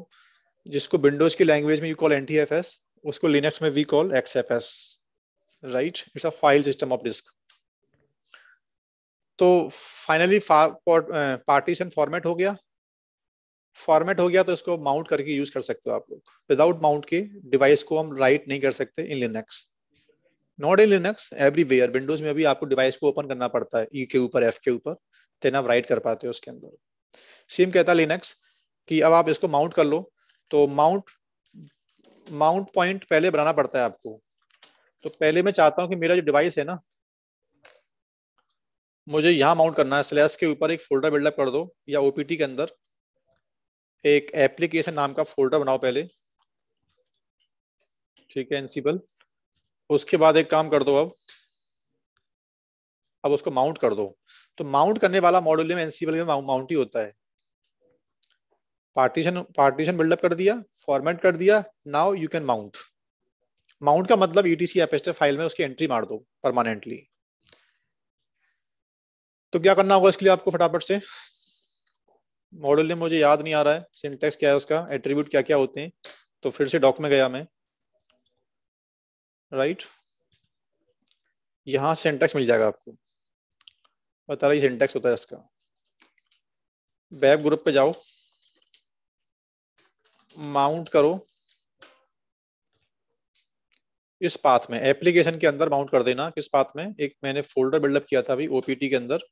जिसको विंडोज की लैंग्वेज में you call N T F S उसको लिनक्स में we call X F S right it's a file system of disk तो फाइनली पार्टीशन फॉर्मेट हो गया फॉर्मेट हो गया तो इसको माउंट करके यूज कर सकते हो आप लोग विदाउट माउंट के डिवाइस को हम राइट नहीं कर सकते in Linux not in Linux everywhere Windows में भी आपको डिवाइस को ओपन करना पड़ता है ई e के ऊपर एफ के ऊपर देन आप राइट कर पाते हो उसके अंदर सेम कहता है लिनक्स कि अब आप इसको माउंट कर लो तो माउंट माउंट पॉइंट पहले बनाना पड़ता है आपको तो पहले मैं चाहता हूँ कि मेरा जो डिवाइस है ना मुझे यहाँ माउंट करना है स्लैश के ऊपर एक फोल्डर बिल्डअप कर दो या ओपीटी के अंदर एक एप्लीकेशन नाम का फोल्डर बनाओ पहले ठीक है एनसीबल उसके बाद एक काम कर दो अब अब उसको माउंट कर दो तो माउंट करने वाला मॉड्यूल में एनसीबल में माउंट ही होता है पार्टीशन पार्टीशन बिल्डअप कर दिया फॉर्मेट कर दिया now you can mount mount का मतलब ईटीसी एपेस्टर फाइल में उसकी एंट्री मार दो परमानेंटली तो क्या करना होगा इसके लिए आपको फटाफट से मॉडल ने मुझे याद नहीं आ रहा है सिंटेक्स क्या है उसका एट्रीब्यूट क्या क्या होते हैं तो फिर से डॉक में गया मैं राइट right? यहाँ सिंटेक्स मिल जाएगा आपको बता रहा सिंटेक्स होता है इसका बैब ग्रुप पे जाओ माउंट करो इस पाथ में एप्लीकेशन के अंदर माउंट कर देना किस पाथ में एक मैंने फोल्डर बिल्डअप किया था अभी ओपीटी के अंदर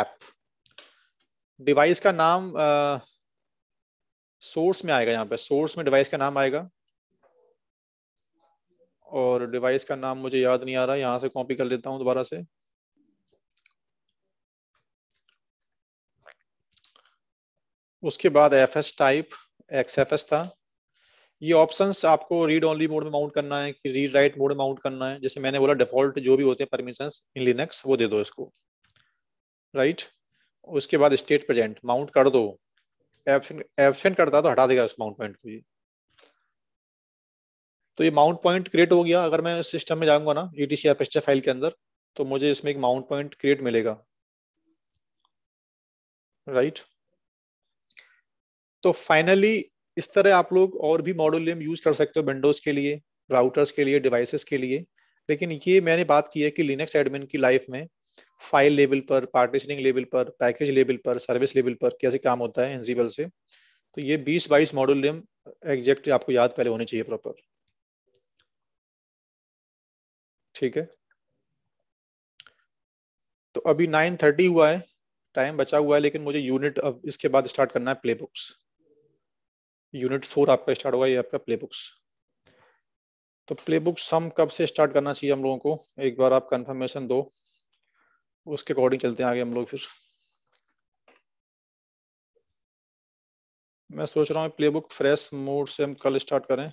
एप डिवाइस का नाम सोर्स में आएगा यहाँ पे सोर्स में डिवाइस का नाम आएगा और डिवाइस का नाम मुझे याद नहीं आ रहा यहां से कॉपी कर लेता हूं दोबारा से उसके बाद F S type X F S था ये ऑप्शंस आपको रीड ओनली मोड में माउंट करना है कि रीड राइट मोड में माउंट करना है जैसे मैंने बोला डिफॉल्ट जो भी होते हैं परमिशंस इन लिनक्स वो दे दो इसको राइट right? उसके बाद स्टेट प्रेजेंट माउंट कर दो एबसेंट एब्सेंट करता तो हटा देगा उस माउंट पॉइंट को ये तो ये माउंट पॉइंट क्रिएट हो गया अगर मैं सिस्टम में जाऊंगा ना ई टी फाइल के अंदर तो मुझे इसमें एक माउंट पॉइंट क्रिएट मिलेगा राइट right? तो फाइनली इस तरह आप लोग और भी मॉडल नेम यूज कर सकते हो विंडोज के लिए राउटर्स के लिए डिवाइसेस के लिए लेकिन ये मैंने बात की है कि लिनक्स एडमिन की लाइफ में फाइल लेवल पर पार्टीशनिंग लेवल पर पैकेज लेवल पर सर्विस लेवल पर कैसे काम होता है एनजीबल से तो ये 20 बाईस मॉड्यूल नेम एग्जैक्ट आपको याद पहले होने चाहिए प्रॉपर ठीक है तो अभी 9:30 हुआ है टाइम बचा हुआ है लेकिन मुझे यूनिट अब इसके बाद स्टार्ट करना है प्ले बुक्स यूनिट फोर आपका स्टार्ट हुआ ये आपका प्ले बुक्स तो प्ले बुक्स हम कब से स्टार्ट करना चाहिए हम लोगों को एक बार आप कंफर्मेशन दो उसके अकॉर्डिंग चलते हैं आगे हम लोग फिर मैं सोच रहा हूँ प्लेबुक फ्रेश मोड से हम कल स्टार्ट करें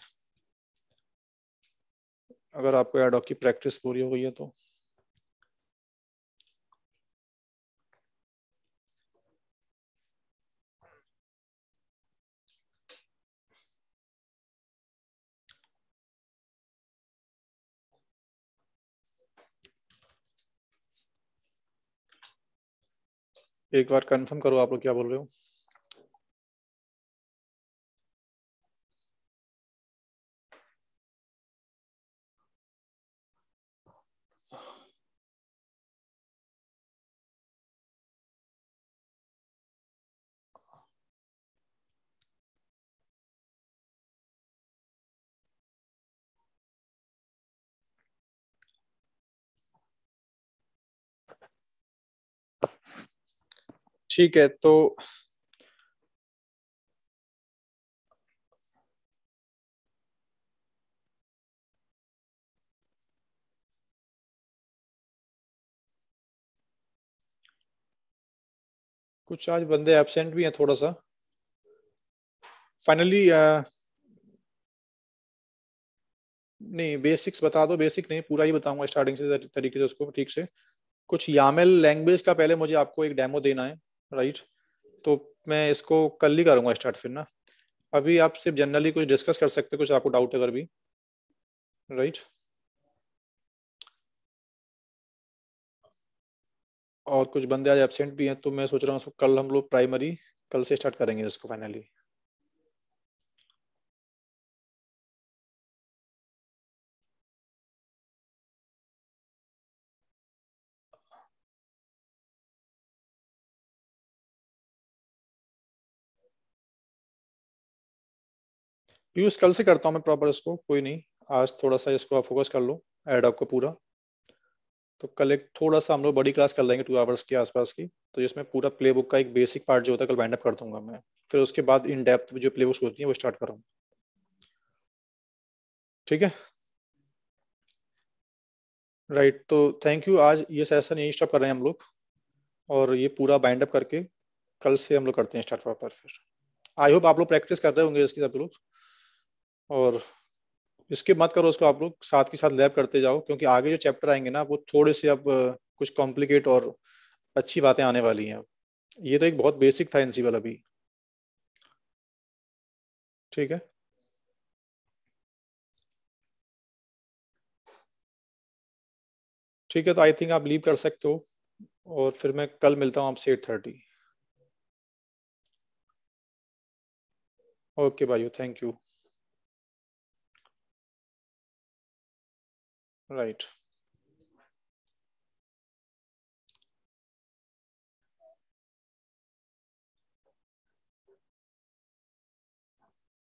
अगर आपको एडॉक की प्रैक्टिस पूरी हो गई है तो एक बार कंफर्म करो आप लोग क्या बोल रहे हो ठीक है तो कुछ आज बंदे एबसेंट भी हैं थोड़ा सा फाइनली uh, नहीं बेसिक्स बता दो बेसिक नहीं पूरा ही बताऊंगा स्टार्टिंग से तरीके से उसको ठीक से कुछ यामेल लैंग्वेज का पहले मुझे आपको एक डेमो देना है राइट तो मैं इसको कल ही करूँगा स्टार्ट फिर ना अभी आप सिर्फ जनरली कुछ डिस्कस कर सकते कुछ आपको डाउट अगर भी राइट और कुछ बंदे आज एबसेंट भी हैं तो मैं सोच रहा हूँ कल हम लोग प्राइमरी कल से स्टार्ट करेंगे इसको फाइनली यूज कल से करता हूँ मैं प्रॉपर इसको कोई नहीं आज थोड़ा सा इसको फोकस कर लो एड आपको पूरा तो कल एक थोड़ा सा हम लोग बड़ी क्लास कर लेंगे टू आवर्स के आसपास की तो जिसमें पूरा प्ले बुक का एक बेसिक पार्ट जो होता है कल वाइंड अप कर दूंगा मैं फिर उसके बाद इन डेप्थ जो प्ले बुक्स होती है वो स्टार्ट करूंगा ठीक है राइट तो थैंक यू आज ये सेशन यही स्टॉप कर रहे हैं हम लोग और ये पूरा बाइंड अप करके कल से हम लोग करते हैं स्टार्ट प्रॉपर फिर आई होप आप लोग प्रैक्टिस कर रहे होंगे इसकी साथ लोग और इसके मत करो उसको आप लोग साथ के साथ लैब करते जाओ क्योंकि आगे जो चैप्टर आएंगे ना वो थोड़े से अब कुछ कॉम्प्लिकेट और अच्छी बातें आने वाली हैं ये तो एक बहुत बेसिक था एनसीबल अभी ठीक है ठीक है तो आई थिंक आप लीव कर सकते हो और फिर मैं कल मिलता हूँ आपसे एट थर्टी ओके भाइयों थैंक यू Right